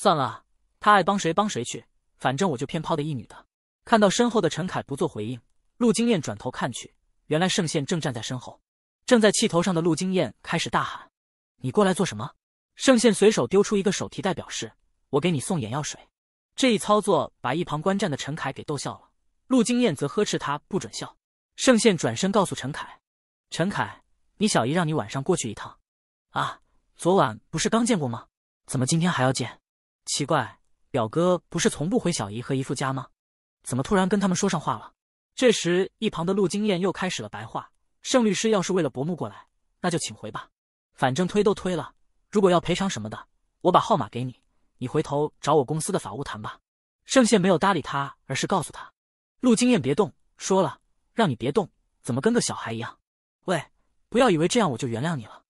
算了，他爱帮谁帮谁去，反正我就偏抛的一女的。看到身后的陈凯不做回应，陆金燕转头看去，原来盛宪正站在身后。正在气头上的陆金燕开始大喊：“你过来做什么？”盛宪随手丢出一个手提袋，表示：“我给你送眼药水。”这一操作把一旁观战的陈凯给逗笑了。陆金燕则呵斥他不准笑。盛宪转身告诉陈凯：“陈凯，你小姨让你晚上过去一趟。啊，昨晚不是刚见过吗？怎么今天还要见？”奇怪，表哥不是从不回小姨和姨父家吗？怎么突然跟他们说上话了？这时，一旁的陆经验又开始了白话：“盛律师要是为了伯母过来，那就请回吧，反正推都推了。如果要赔偿什么的，我把号码给你，你回头找我公司的法务谈吧。”盛宪没有搭理他，而是告诉他：“陆经验别动，说了让你别动，怎么跟个小孩一样？喂，不要以为这样我就原谅你了。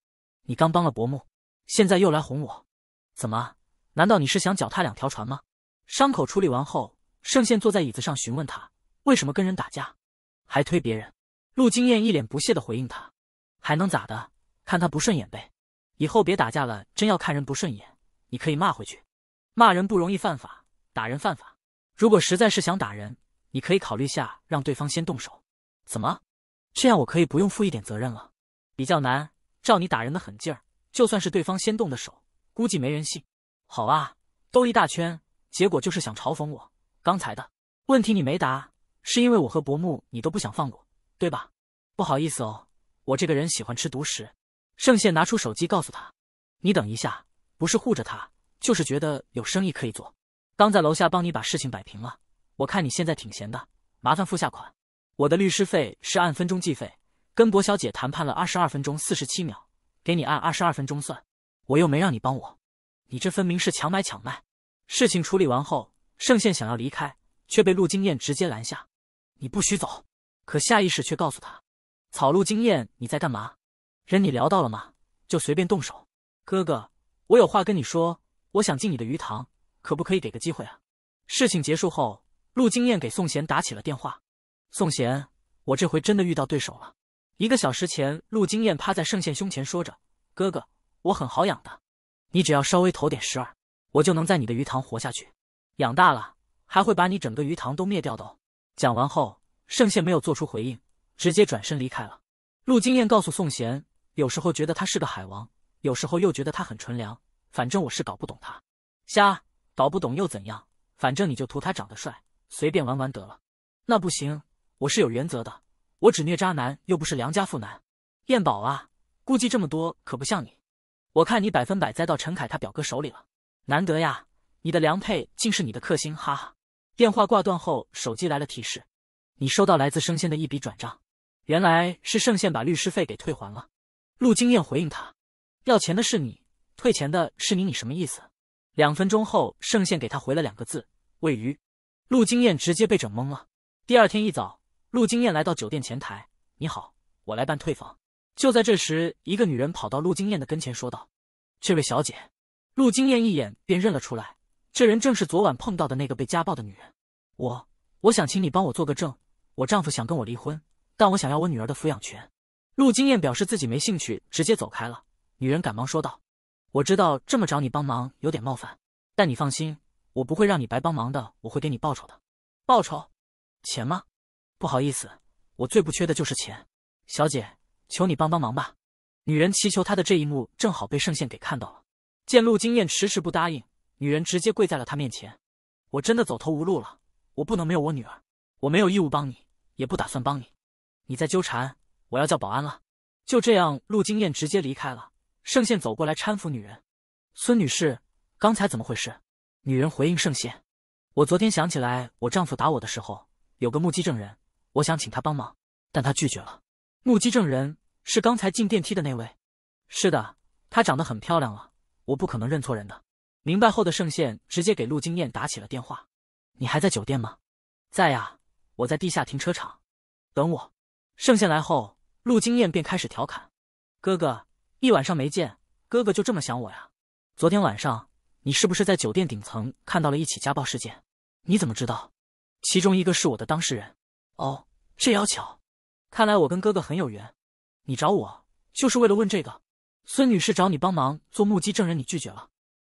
你刚帮了伯母，现在又来哄我，怎么？”难道你是想脚踏两条船吗？伤口处理完后，圣宪坐在椅子上询问他：“为什么跟人打架，还推别人？”陆经验一脸不屑的回应他：“还能咋的？看他不顺眼呗。以后别打架了，真要看人不顺眼，你可以骂回去。骂人不容易犯法，打人犯法。如果实在是想打人，你可以考虑下让对方先动手。怎么？这样我可以不用负一点责任了？比较难。照你打人的狠劲儿，就算是对方先动的手，估计没人信。”好啊，兜一大圈，结果就是想嘲讽我。刚才的问题你没答，是因为我和伯母你都不想放过，对吧？不好意思哦，我这个人喜欢吃独食。盛宪拿出手机告诉他：“你等一下，不是护着他，就是觉得有生意可以做。刚在楼下帮你把事情摆平了，我看你现在挺闲的，麻烦付下款。我的律师费是按分钟计费，跟薄小姐谈判了二十二分钟四十七秒，给你按二十二分钟算。我又没让你帮我。”你这分明是强买强卖。事情处理完后，圣宪想要离开，却被陆金燕直接拦下。你不许走，可下意识却告诉他：“草，陆金燕，你在干嘛？人你聊到了吗？就随便动手。”哥哥，我有话跟你说，我想进你的鱼塘，可不可以给个机会啊？事情结束后，陆金燕给宋贤打起了电话。宋贤，我这回真的遇到对手了。一个小时前，陆金燕趴在圣贤胸前说着：“哥哥，我很好养的。”你只要稍微投点十二，我就能在你的鱼塘活下去，养大了还会把你整个鱼塘都灭掉的哦。讲完后，圣贤没有做出回应，直接转身离开了。陆经验告诉宋贤，有时候觉得他是个海王，有时候又觉得他很纯良，反正我是搞不懂他。瞎搞不懂又怎样？反正你就图他长得帅，随便玩玩得了。那不行，我是有原则的，我只虐渣男，又不是良家妇男。燕宝啊，估计这么多可不像你。我看你百分百栽到陈凯他表哥手里了，难得呀，你的良配竟是你的克星，哈哈。电话挂断后，手机来了提示，你收到来自圣现的一笔转账，原来是圣贤把律师费给退还了。陆经验回应他，要钱的是你，退钱的是你，你什么意思？两分钟后，圣贤给他回了两个字：喂鱼。陆经验直接被整懵了。第二天一早，陆经验来到酒店前台，你好，我来办退房。就在这时，一个女人跑到陆金燕的跟前，说道：“这位小姐。”陆金燕一眼便认了出来，这人正是昨晚碰到的那个被家暴的女人。“我……我想请你帮我做个证，我丈夫想跟我离婚，但我想要我女儿的抚养权。”陆金燕表示自己没兴趣，直接走开了。女人赶忙说道：“我知道这么找你帮忙有点冒犯，但你放心，我不会让你白帮忙的，我会给你报酬的。报酬？钱吗？不好意思，我最不缺的就是钱，小姐。”求你帮帮忙吧！女人祈求他的这一幕正好被圣贤给看到了。见陆金燕迟迟不答应，女人直接跪在了他面前：“我真的走投无路了，我不能没有我女儿。我没有义务帮你，也不打算帮你。你再纠缠，我要叫保安了。”就这样，陆金燕直接离开了。圣贤走过来搀扶女人：“孙女士，刚才怎么回事？”女人回应圣贤：“我昨天想起来，我丈夫打我的时候有个目击证人，我想请他帮忙，但他拒绝了。目击证人。”是刚才进电梯的那位，是的，她长得很漂亮了，我不可能认错人的。明白后的盛宪直接给陆金燕打起了电话：“你还在酒店吗？在呀，我在地下停车场，等我。”盛宪来后，陆金燕便开始调侃：“哥哥，一晚上没见，哥哥就这么想我呀？昨天晚上你是不是在酒店顶层看到了一起家暴事件？你怎么知道？其中一个是我的当事人。哦，这要巧，看来我跟哥哥很有缘。”你找我就是为了问这个？孙女士找你帮忙做目击证人，你拒绝了，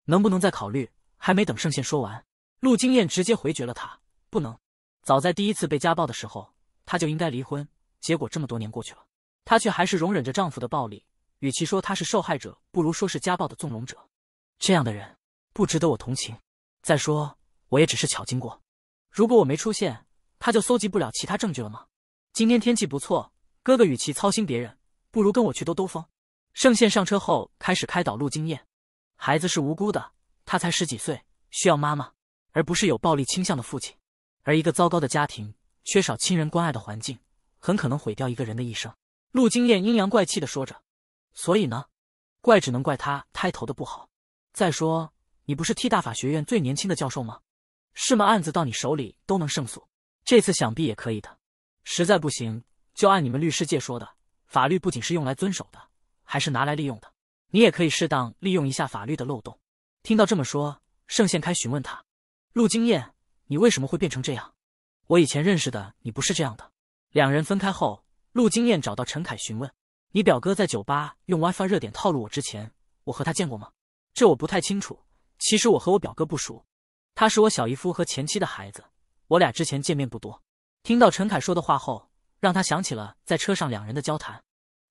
能不能再考虑？还没等圣贤说完，陆经验直接回绝了他：不能。早在第一次被家暴的时候，她就应该离婚。结果这么多年过去了，她却还是容忍着丈夫的暴力。与其说她是受害者，不如说是家暴的纵容者。这样的人不值得我同情。再说，我也只是巧经过。如果我没出现，她就搜集不了其他证据了吗？今天天气不错，哥哥，与其操心别人。不如跟我去兜兜风。圣宪上车后开始开导陆惊燕：“孩子是无辜的，他才十几岁，需要妈妈，而不是有暴力倾向的父亲。而一个糟糕的家庭，缺少亲人关爱的环境，很可能毁掉一个人的一生。”陆惊燕阴阳怪气的说着：“所以呢，怪只能怪他胎头的不好。再说，你不是替大法学院最年轻的教授吗？是吗？案子到你手里都能胜诉，这次想必也可以的。实在不行，就按你们律师界说的。”法律不仅是用来遵守的，还是拿来利用的。你也可以适当利用一下法律的漏洞。听到这么说，盛宪开询问他：陆经验，你为什么会变成这样？我以前认识的你不是这样的。两人分开后，陆经验找到陈凯询问：你表哥在酒吧用 WiFi 热点套路我之前，我和他见过吗？这我不太清楚。其实我和我表哥不熟，他是我小姨夫和前妻的孩子，我俩之前见面不多。听到陈凯说的话后。让他想起了在车上两人的交谈。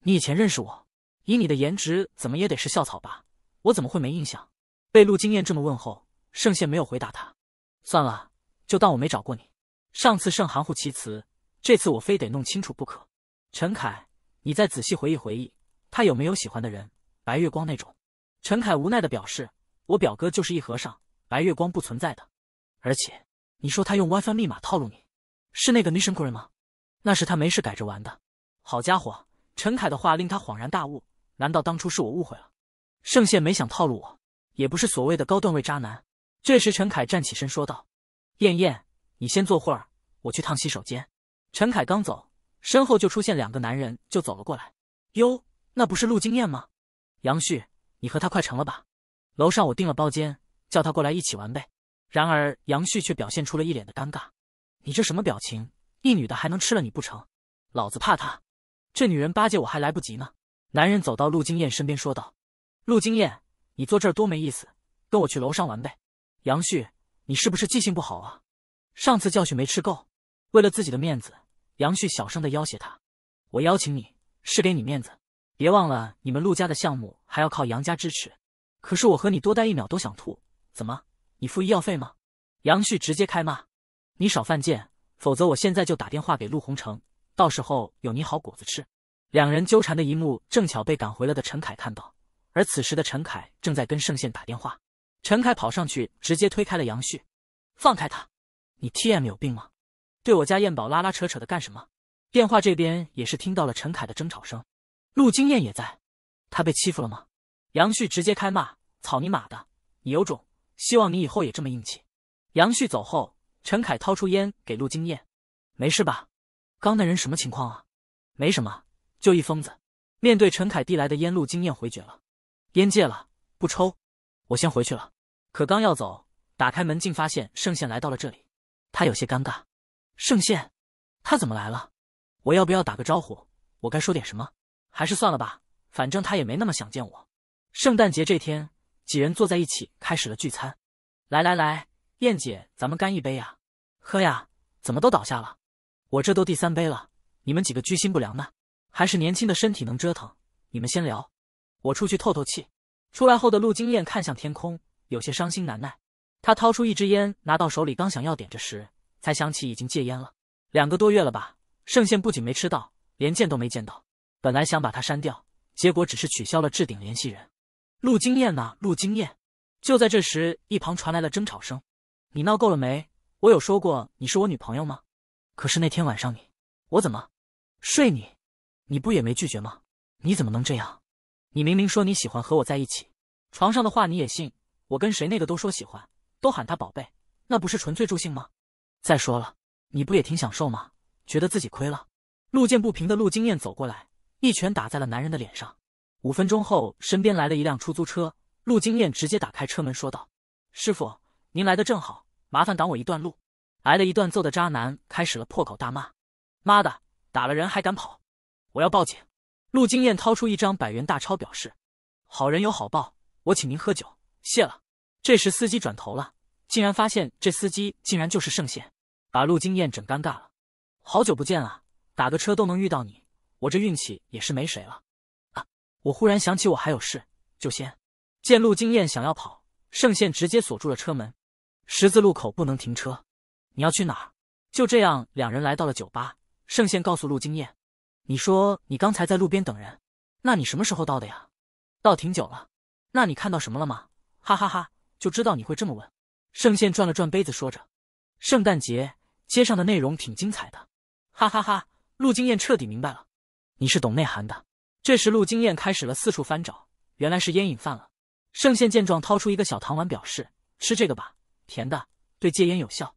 你以前认识我？以你的颜值，怎么也得是校草吧？我怎么会没印象？被陆经验这么问后，盛宪没有回答他。算了，就当我没找过你。上次盛含糊其辞，这次我非得弄清楚不可。陈凯，你再仔细回忆回忆，他有没有喜欢的人？白月光那种？陈凯无奈的表示：我表哥就是一和尚，白月光不存在的。而且，你说他用 WiFi 密码套路你，是那个女 u r 人吗？那是他没事改着玩的。好家伙，陈凯的话令他恍然大悟。难道当初是我误会了？盛贤没想套路我，也不是所谓的高段位渣男。这时，陈凯站起身说道：“燕燕，你先坐会儿，我去趟洗手间。”陈凯刚走，身后就出现两个男人，就走了过来。哟，那不是陆经验吗？杨旭，你和他快成了吧？楼上我订了包间，叫他过来一起玩呗。然而，杨旭却表现出了一脸的尴尬。你这什么表情？一女的还能吃了你不成？老子怕她，这女人巴结我还来不及呢。男人走到陆金燕身边说道：“陆金燕，你这儿多没意思，跟我去楼上玩呗。”杨旭，你是不是记性不好啊？上次教训没吃够？为了自己的面子，杨旭小声的要挟他：“我邀请你是给你面子，别忘了你们陆家的项目还要靠杨家支持。可是我和你多待一秒都想吐，怎么？你付医药费吗？”杨旭直接开骂：“你少犯贱！”否则我现在就打电话给陆鸿成，到时候有你好果子吃。两人纠缠的一幕正巧被赶回来的陈凯看到，而此时的陈凯正在跟盛宪打电话。陈凯跑上去直接推开了杨旭，放开他！你 T M 有病吗？对我家燕宝拉拉扯扯的干什么？电话这边也是听到了陈凯的争吵声，陆金燕也在，他被欺负了吗？杨旭直接开骂：草你妈的！你有种，希望你以后也这么硬气。杨旭走后。陈凯掏出烟给陆金燕：“没事吧？刚那人什么情况啊？没什么，就一疯子。面对陈凯递来的烟，陆金燕回绝了，烟戒了，不抽。我先回去了。可刚要走，打开门竟发现盛宪来到了这里，他有些尴尬。盛宪，他怎么来了？我要不要打个招呼？我该说点什么？还是算了吧，反正他也没那么想见我。圣诞节这天，几人坐在一起开始了聚餐。来来来。燕姐，咱们干一杯呀！喝呀！怎么都倒下了？我这都第三杯了，你们几个居心不良呢？还是年轻的身体能折腾？你们先聊，我出去透透气。出来后的陆金燕看向天空，有些伤心难耐。他掏出一支烟，拿到手里，刚想要点着时，才想起已经戒烟了两个多月了吧？圣贤不仅没吃到，连见都没见到。本来想把他删掉，结果只是取消了置顶联系人。陆金燕呢？陆金燕？就在这时，一旁传来了争吵声。你闹够了没？我有说过你是我女朋友吗？可是那天晚上你，我怎么睡你？你不也没拒绝吗？你怎么能这样？你明明说你喜欢和我在一起，床上的话你也信？我跟谁那个都说喜欢，都喊他宝贝，那不是纯粹助兴吗？再说了，你不也挺享受吗？觉得自己亏了？路见不平的陆经验走过来，一拳打在了男人的脸上。五分钟后，身边来了一辆出租车，陆经验直接打开车门说道：“师傅，您来的正好。”麻烦挡我一段路，挨了一段揍的渣男开始了破口大骂：“妈的，打了人还敢跑，我要报警！”陆金燕掏出一张百元大钞，表示：“好人有好报，我请您喝酒，谢了。”这时司机转头了，竟然发现这司机竟然就是盛贤，把陆金燕整尴尬了。“好久不见啊，打个车都能遇到你，我这运气也是没谁了。”啊！我忽然想起我还有事，就先……见陆金燕想要跑，盛贤直接锁住了车门。十字路口不能停车，你要去哪？就这样，两人来到了酒吧。圣宪告诉陆经验：“你说你刚才在路边等人，那你什么时候到的呀？到挺久了。那你看到什么了吗？”哈哈哈，就知道你会这么问。圣宪转了转杯子，说着：“圣诞节街上的内容挺精彩的。”哈哈哈，陆经验彻底明白了，你是懂内涵的。这时，陆经验开始了四处翻找，原来是烟瘾犯了。圣宪见状，掏出一个小糖丸，表示：“吃这个吧。”甜的，对戒烟有效。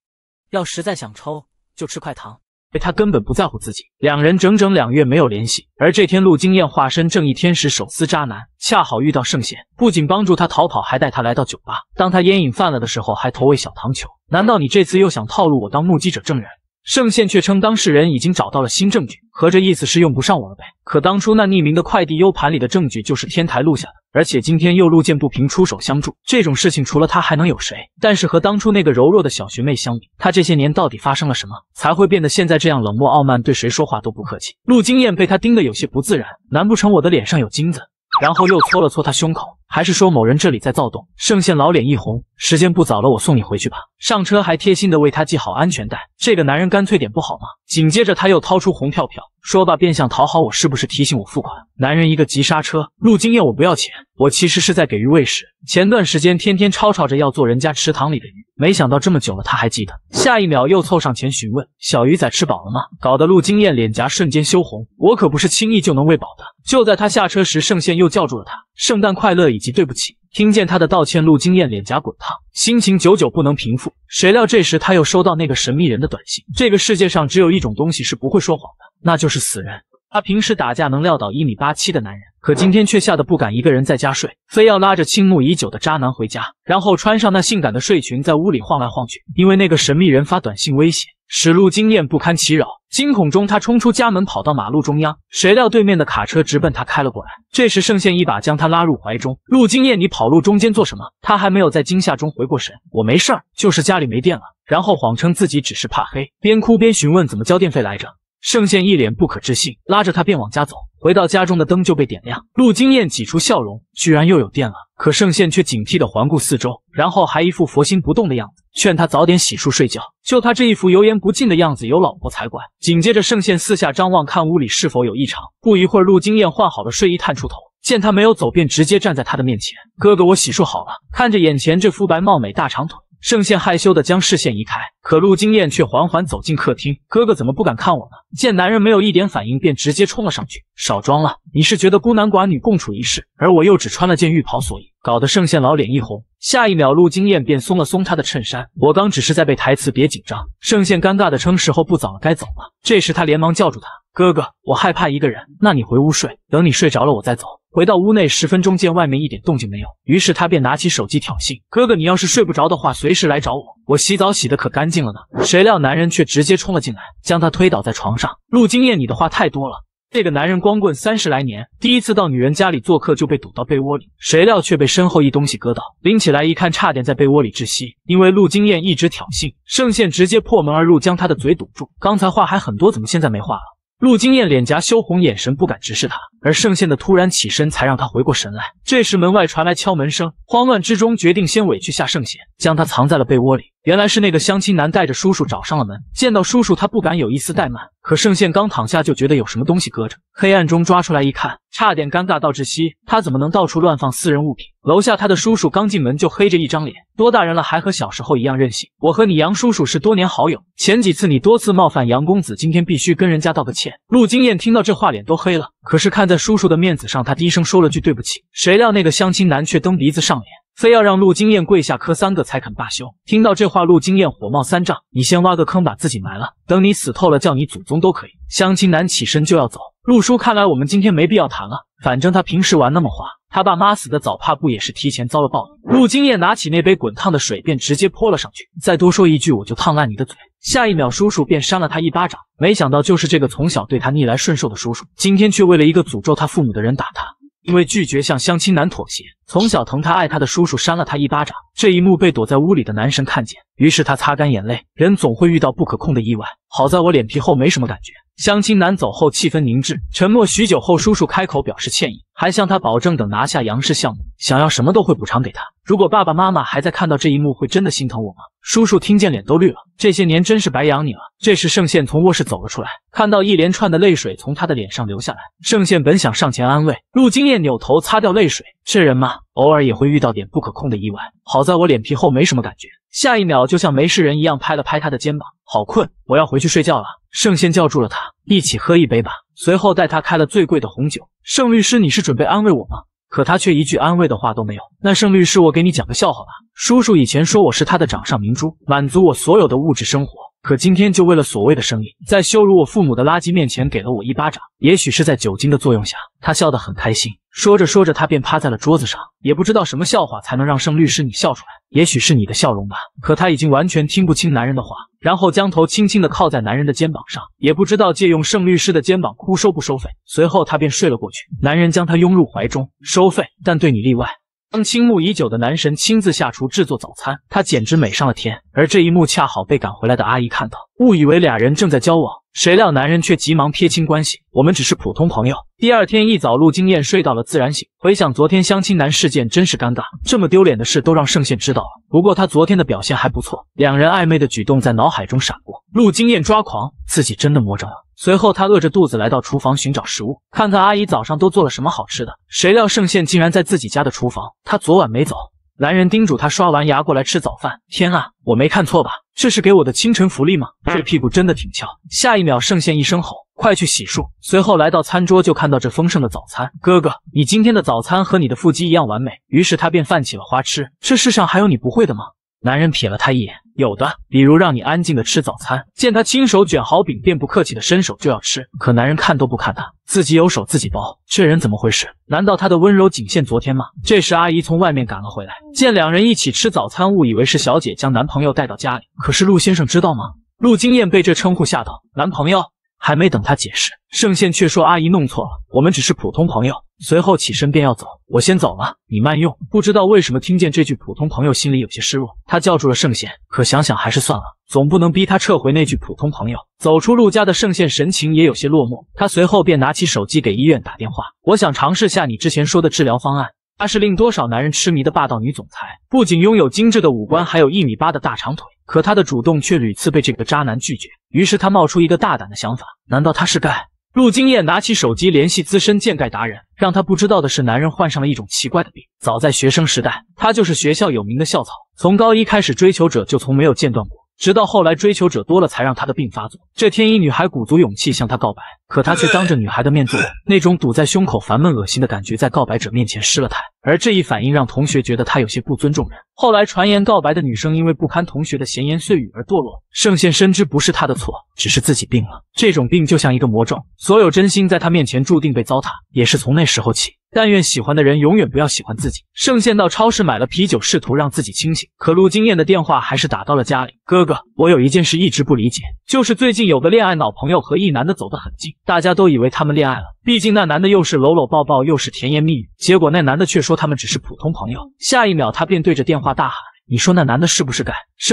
要实在想抽，就吃块糖。他根本不在乎自己。两人整整两月没有联系，而这天陆经验化身正义天使，手撕渣男，恰好遇到圣贤，不仅帮助他逃跑，还带他来到酒吧。当他烟瘾犯了的时候，还投喂小糖球。难道你这次又想套路我当目击者证人？圣宪却称当事人已经找到了新证据，合着意思是用不上我了呗？可当初那匿名的快递 U 盘里的证据就是天台录下的，而且今天又路见不平出手相助，这种事情除了他还能有谁？但是和当初那个柔弱的小学妹相比，他这些年到底发生了什么，才会变得现在这样冷漠傲慢，对谁说话都不客气？陆经验被他盯得有些不自然，难不成我的脸上有金子？然后又搓了搓他胸口。还是说某人这里在躁动，圣贤老脸一红。时间不早了，我送你回去吧。上车还贴心的为他系好安全带。这个男人干脆点不好吗？紧接着他又掏出红票票，说吧，便想讨好我，是不是提醒我付款？男人一个急刹车，陆经验我不要钱。我其实是在给鱼喂食。前段时间天天吵吵着要做人家池塘里的鱼，没想到这么久了他还记得。下一秒又凑上前询问小鱼仔吃饱了吗？搞得陆经验脸颊瞬间羞红。我可不是轻易就能喂饱的。就在他下车时，圣贤又叫住了他。圣诞快乐！以及对不起，听见他的道歉，陆惊艳脸颊滚烫，心情久久不能平复。谁料这时他又收到那个神秘人的短信：这个世界上只有一种东西是不会说谎的，那就是死人。他平时打架能撂倒一米八七的男人，可今天却吓得不敢一个人在家睡，非要拉着倾慕已久的渣男回家，然后穿上那性感的睡裙在屋里晃来晃去，因为那个神秘人发短信威胁，使陆惊艳不堪其扰。惊恐中，他冲出家门，跑到马路中央。谁料对面的卡车直奔他开了过来。这时，圣宪一把将他拉入怀中。陆金燕，你跑路中间做什么？他还没有在惊吓中回过神。我没事儿，就是家里没电了。然后谎称自己只是怕黑，边哭边询问怎么交电费来着。圣宪一脸不可置信，拉着他便往家走。回到家中的灯就被点亮，陆金燕挤出笑容，居然又有电了。可圣宪却警惕地环顾四周，然后还一副佛心不动的样子，劝他早点洗漱睡觉。就他这一副油盐不进的样子，有老婆才怪。紧接着圣宪四下张望，看屋里是否有异常。不一会儿，陆金燕换好了睡衣，探出头，见他没有走，便直接站在他的面前：“哥哥，我洗漱好了。”看着眼前这肤白貌美大长腿。圣贤害羞的将视线移开，可陆惊艳却缓缓走进客厅。哥哥怎么不敢看我呢？见男人没有一点反应，便直接冲了上去。少装了，你是觉得孤男寡女共处一室，而我又只穿了件浴袍，所以？搞得圣贤老脸一红，下一秒陆惊艳便松了松他的衬衫。我刚只是在背台词，别紧张。圣贤尴尬的称，时候不早了，该走了。这时他连忙叫住他，哥哥，我害怕一个人，那你回屋睡，等你睡着了我再走。回到屋内，十分钟见外面一点动静没有，于是他便拿起手机挑衅，哥哥，你要是睡不着的话，随时来找我，我洗澡洗的可干净了呢。谁料男人却直接冲了进来，将他推倒在床上。陆惊艳，你的话太多了。这个男人光棍三十来年，第一次到女人家里做客就被堵到被窝里，谁料却被身后一东西割到，拎起来一看，差点在被窝里窒息。因为陆金燕一直挑衅，圣贤直接破门而入，将他的嘴堵住。刚才话还很多，怎么现在没话了？陆金燕脸颊羞红，眼神不敢直视他。而圣贤的突然起身，才让他回过神来。这时门外传来敲门声，慌乱之中决定先委屈下圣贤，将他藏在了被窝里。原来是那个相亲男带着叔叔找上了门，见到叔叔，他不敢有一丝怠慢。可圣宪刚躺下就觉得有什么东西搁着，黑暗中抓出来一看，差点尴尬到窒息。他怎么能到处乱放私人物品？楼下他的叔叔刚进门就黑着一张脸，多大人了还和小时候一样任性。我和你杨叔叔是多年好友，前几次你多次冒犯杨公子，今天必须跟人家道个歉。陆金燕听到这话脸都黑了，可是看在叔叔的面子上，他低声说了句对不起。谁料那个相亲男却蹬鼻子上脸。非要让陆金燕跪下磕三个才肯罢休。听到这话，陆金燕火冒三丈：“你先挖个坑把自己埋了，等你死透了叫你祖宗都可以。”相亲男起身就要走。陆叔，看来我们今天没必要谈了。反正他平时玩那么花，他爸妈死的早，怕不也是提前遭了报应？陆金燕拿起那杯滚烫的水，便直接泼了上去。再多说一句，我就烫烂你的嘴。下一秒，叔叔便扇了他一巴掌。没想到，就是这个从小对他逆来顺受的叔叔，今天却为了一个诅咒他父母的人打他。因为拒绝向相亲男妥协，从小疼他爱他的叔叔扇了他一巴掌。这一幕被躲在屋里的男神看见，于是他擦干眼泪。人总会遇到不可控的意外，好在我脸皮厚，没什么感觉。相亲男走后，气氛凝滞，沉默许久后，叔叔开口表示歉意，还向他保证等拿下杨氏项目，想要什么都会补偿给他。如果爸爸妈妈还在，看到这一幕会真的心疼我吗？叔叔听见脸都绿了，这些年真是白养你了。这时圣宪从卧室走了出来，看到一连串的泪水从他的脸上流下来，圣宪本想上前安慰，陆金燕扭头擦掉泪水。这人嘛，偶尔也会遇到点不可控的意外，好在我脸皮厚，没什么感觉。下一秒就像没事人一样拍了拍他的肩膀。好困，我要回去睡觉了。圣贤叫住了他，一起喝一杯吧。随后带他开了最贵的红酒。圣律师，你是准备安慰我吗？可他却一句安慰的话都没有。那圣律师，我给你讲个笑话吧。叔叔以前说我是他的掌上明珠，满足我所有的物质生活。可今天就为了所谓的生意，在羞辱我父母的垃圾面前给了我一巴掌。也许是在酒精的作用下，他笑得很开心。说着说着，他便趴在了桌子上，也不知道什么笑话才能让盛律师你笑出来，也许是你的笑容吧。可他已经完全听不清男人的话，然后将头轻轻的靠在男人的肩膀上，也不知道借用盛律师的肩膀哭收不收费。随后他便睡了过去，男人将他拥入怀中，收费，但对你例外。当倾慕已久的男神亲自下厨制作早餐，他简直美上了天。而这一幕恰好被赶回来的阿姨看到，误以为俩人正在交往。谁料男人却急忙撇清关系：“我们只是普通朋友。”第二天一早，陆金燕睡到了自然醒，回想昨天相亲男事件，真是尴尬，这么丢脸的事都让圣贤知道了。不过他昨天的表现还不错，两人暧昧的举动在脑海中闪过，陆金燕抓狂，自己真的魔怔了。随后，他饿着肚子来到厨房寻找食物，看看阿姨早上都做了什么好吃的。谁料圣贤竟然在自己家的厨房，他昨晚没走。男人叮嘱他刷完牙过来吃早饭。天啊，我没看错吧？这是给我的清晨福利吗？这屁股真的挺翘。下一秒，圣贤一声吼：“快去洗漱！”随后来到餐桌，就看到这丰盛的早餐。哥哥，你今天的早餐和你的腹肌一样完美。于是他便泛起了花痴。这世上还有你不会的吗？男人瞥了他一眼。有的，比如让你安静的吃早餐，见他亲手卷好饼，便不客气的伸手就要吃，可男人看都不看他，自己有手自己包，这人怎么回事？难道他的温柔仅限昨天吗？这时阿姨从外面赶了回来，见两人一起吃早餐，误以为是小姐将男朋友带到家里，可是陆先生知道吗？陆经验被这称呼吓到，男朋友还没等他解释，圣宪却说阿姨弄错了，我们只是普通朋友。随后起身便要走，我先走了，你慢用。不知道为什么听见这句“普通朋友”，心里有些失落。他叫住了圣贤，可想想还是算了，总不能逼他撤回那句“普通朋友”。走出陆家的圣贤神情也有些落寞。他随后便拿起手机给医院打电话。我想尝试下你之前说的治疗方案。她是令多少男人痴迷的霸道女总裁，不仅拥有精致的五官，还有一米八的大长腿。可她的主动却屡次被这个渣男拒绝。于是他冒出一个大胆的想法：难道她是 gay？陆金燕拿起手机联系资深建盖达人，让他不知道的是，男人患上了一种奇怪的病。早在学生时代，他就是学校有名的校草，从高一开始，追求者就从没有间断过。直到后来追求者多了，才让他的病发作。这天，一女孩鼓足勇气向他告白，可他却当着女孩的面做 那种堵在胸口、烦闷、恶心的感觉，在告白者面前失了态。而这一反应让同学觉得他有些不尊重人。后来，传言告白的女生因为不堪同学的闲言碎语而堕落。圣贤深知不是他的错，只是自己病了。这种病就像一个魔咒，所有真心在他面前注定被糟蹋。也是从那时候起。但愿喜欢的人永远不要喜欢自己。圣宪到超市买了啤酒，试图让自己清醒。可陆经验的电话还是打到了家里。哥哥，我有一件事一直不理解，就是最近有个恋爱脑朋友和一男的走得很近，大家都以为他们恋爱了。毕竟那男的又是搂搂抱抱，又是甜言蜜语。结果那男的却说他们只是普通朋友。下一秒，他便对着电话大喊：“你说那男的是不是 gay？”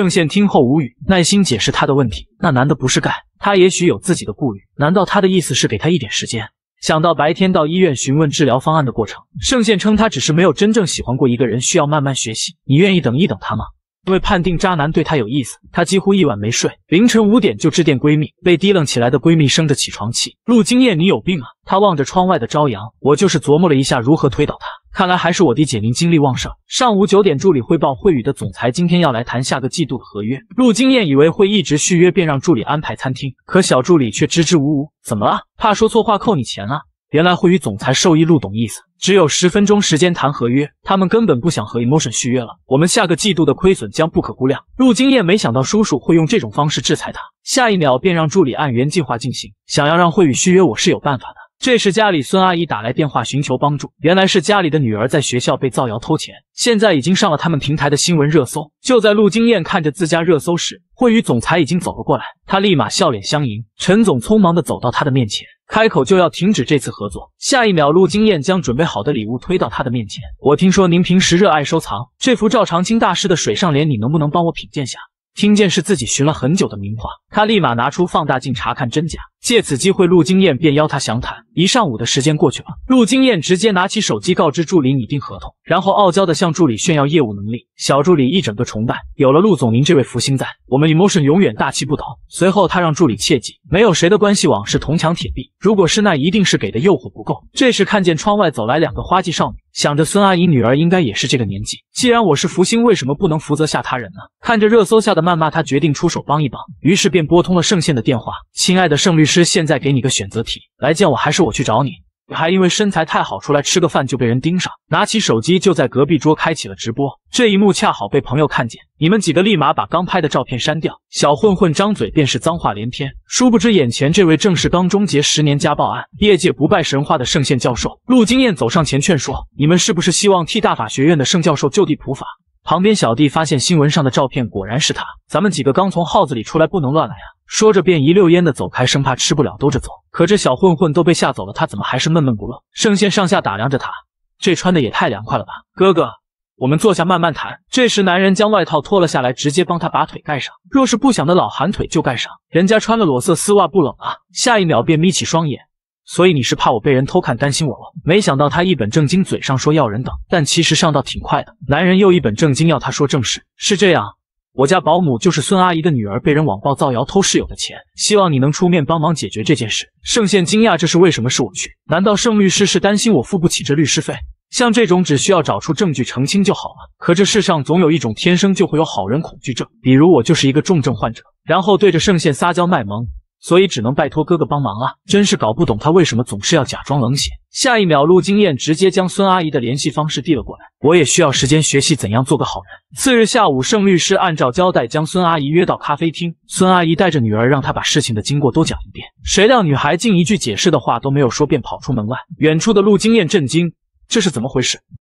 宪听后无语，耐心解释他的问题。那男的不是 gay，他也许有自己的顾虑。难道他的意思是给他一点时间？想到白天到医院询问治疗方案的过程，圣贤称他只是没有真正喜欢过一个人，需要慢慢学习。你愿意等一等他吗？因为判定渣男对他有意思，他几乎一晚没睡，凌晨五点就致电闺蜜，被提愣起来的闺蜜生着起床气：“陆金燕，你有病啊！”她望着窗外的朝阳，我就是琢磨了一下如何推倒他。看来还是我弟姐您精力旺盛。上午九点，助理汇报惠宇的总裁今天要来谈下个季度的合约。陆经验以为会一直续约，便让助理安排餐厅。可小助理却支支吾吾，怎么了？怕说错话扣你钱啊？原来惠宇总裁授意陆董意思，只有十分钟时间谈合约，他们根本不想和 Emotion 续约了。我们下个季度的亏损将不可估量。陆经验没想到叔叔会用这种方式制裁他，下一秒便让助理按原计划进行。想要让惠宇续约，我是有办法的。这时，家里孙阿姨打来电话寻求帮助。原来是家里的女儿在学校被造谣偷钱，现在已经上了他们平台的新闻热搜。就在陆金燕看着自家热搜时，惠宇总裁已经走了过来，她立马笑脸相迎。陈总匆忙的走到他的面前，开口就要停止这次合作。下一秒，陆金燕将准备好的礼物推到他的面前：“我听说您平时热爱收藏，这幅赵长青大师的水上莲，你能不能帮我品鉴下？”听见是自己寻了很久的名画，他立马拿出放大镜查看真假。借此机会，陆金燕便邀他详谈。一上午的时间过去了，陆金燕直接拿起手机告知助理拟定合同，然后傲娇的向助理炫耀业务能力。小助理一整个崇拜。有了陆总您这位福星在，我们 emotion 永远大气不倒。随后，他让助理切记，没有谁的关系网是铜墙铁壁，如果是那一定是给的诱惑不够。这时，看见窗外走来两个花季少女，想着孙阿姨女儿应该也是这个年纪。既然我是福星，为什么不能福泽下他人呢？看着热搜下的谩骂，他决定出手帮一帮。于是便拨通了盛宪的电话：“亲爱的盛律师。”是现在给你个选择题，来见我还是我去找你？还因为身材太好，出来吃个饭就被人盯上，拿起手机就在隔壁桌开启了直播，这一幕恰好被朋友看见，你们几个立马把刚拍的照片删掉。小混混张嘴便是脏话连篇，殊不知眼前这位正是刚终结十年家暴案、业界不败神话的圣贤教授陆金燕，走上前劝说，你们是不是希望替大法学院的圣教授就地普法？旁边小弟发现新闻上的照片果然是他，咱们几个刚从号子里出来，不能乱来啊。说着便一溜烟的走开，生怕吃不了兜着走。可这小混混都被吓走了，他怎么还是闷闷不乐？圣宪上下打量着他，这穿的也太凉快了吧？哥哥，我们坐下慢慢谈。这时男人将外套脱了下来，直接帮他把腿盖上。若是不想的老寒腿就盖上，人家穿了裸色丝袜不冷啊。下一秒便眯起双眼，所以你是怕我被人偷看，担心我了？没想到他一本正经，嘴上说要人等，但其实上到挺快的。男人又一本正经要他说正事，是这样。我家保姆就是孙阿姨的女儿，被人网暴造谣偷室友的钱，希望你能出面帮忙解决这件事。盛宪惊讶，这是为什么是我去？难道圣律师是担心我付不起这律师费？像这种只需要找出证据澄清就好了。可这世上总有一种天生就会有好人恐惧症，比如我就是一个重症患者，然后对着圣宪撒娇卖萌。所以只能拜托哥哥帮忙了，真是搞不懂他为什么总是要假装冷血。下一秒，陆金燕直接将孙阿姨的联系方式递了过来。我也需要时间学习怎样做个好人。次日下午，盛律师按照交代，将孙阿姨约到咖啡厅。孙阿姨带着女儿，让她把事情的经过都讲一遍。谁料女孩竟一句解释的话都没有说，便跑出门外。远处的陆金燕震惊：这是怎么回事？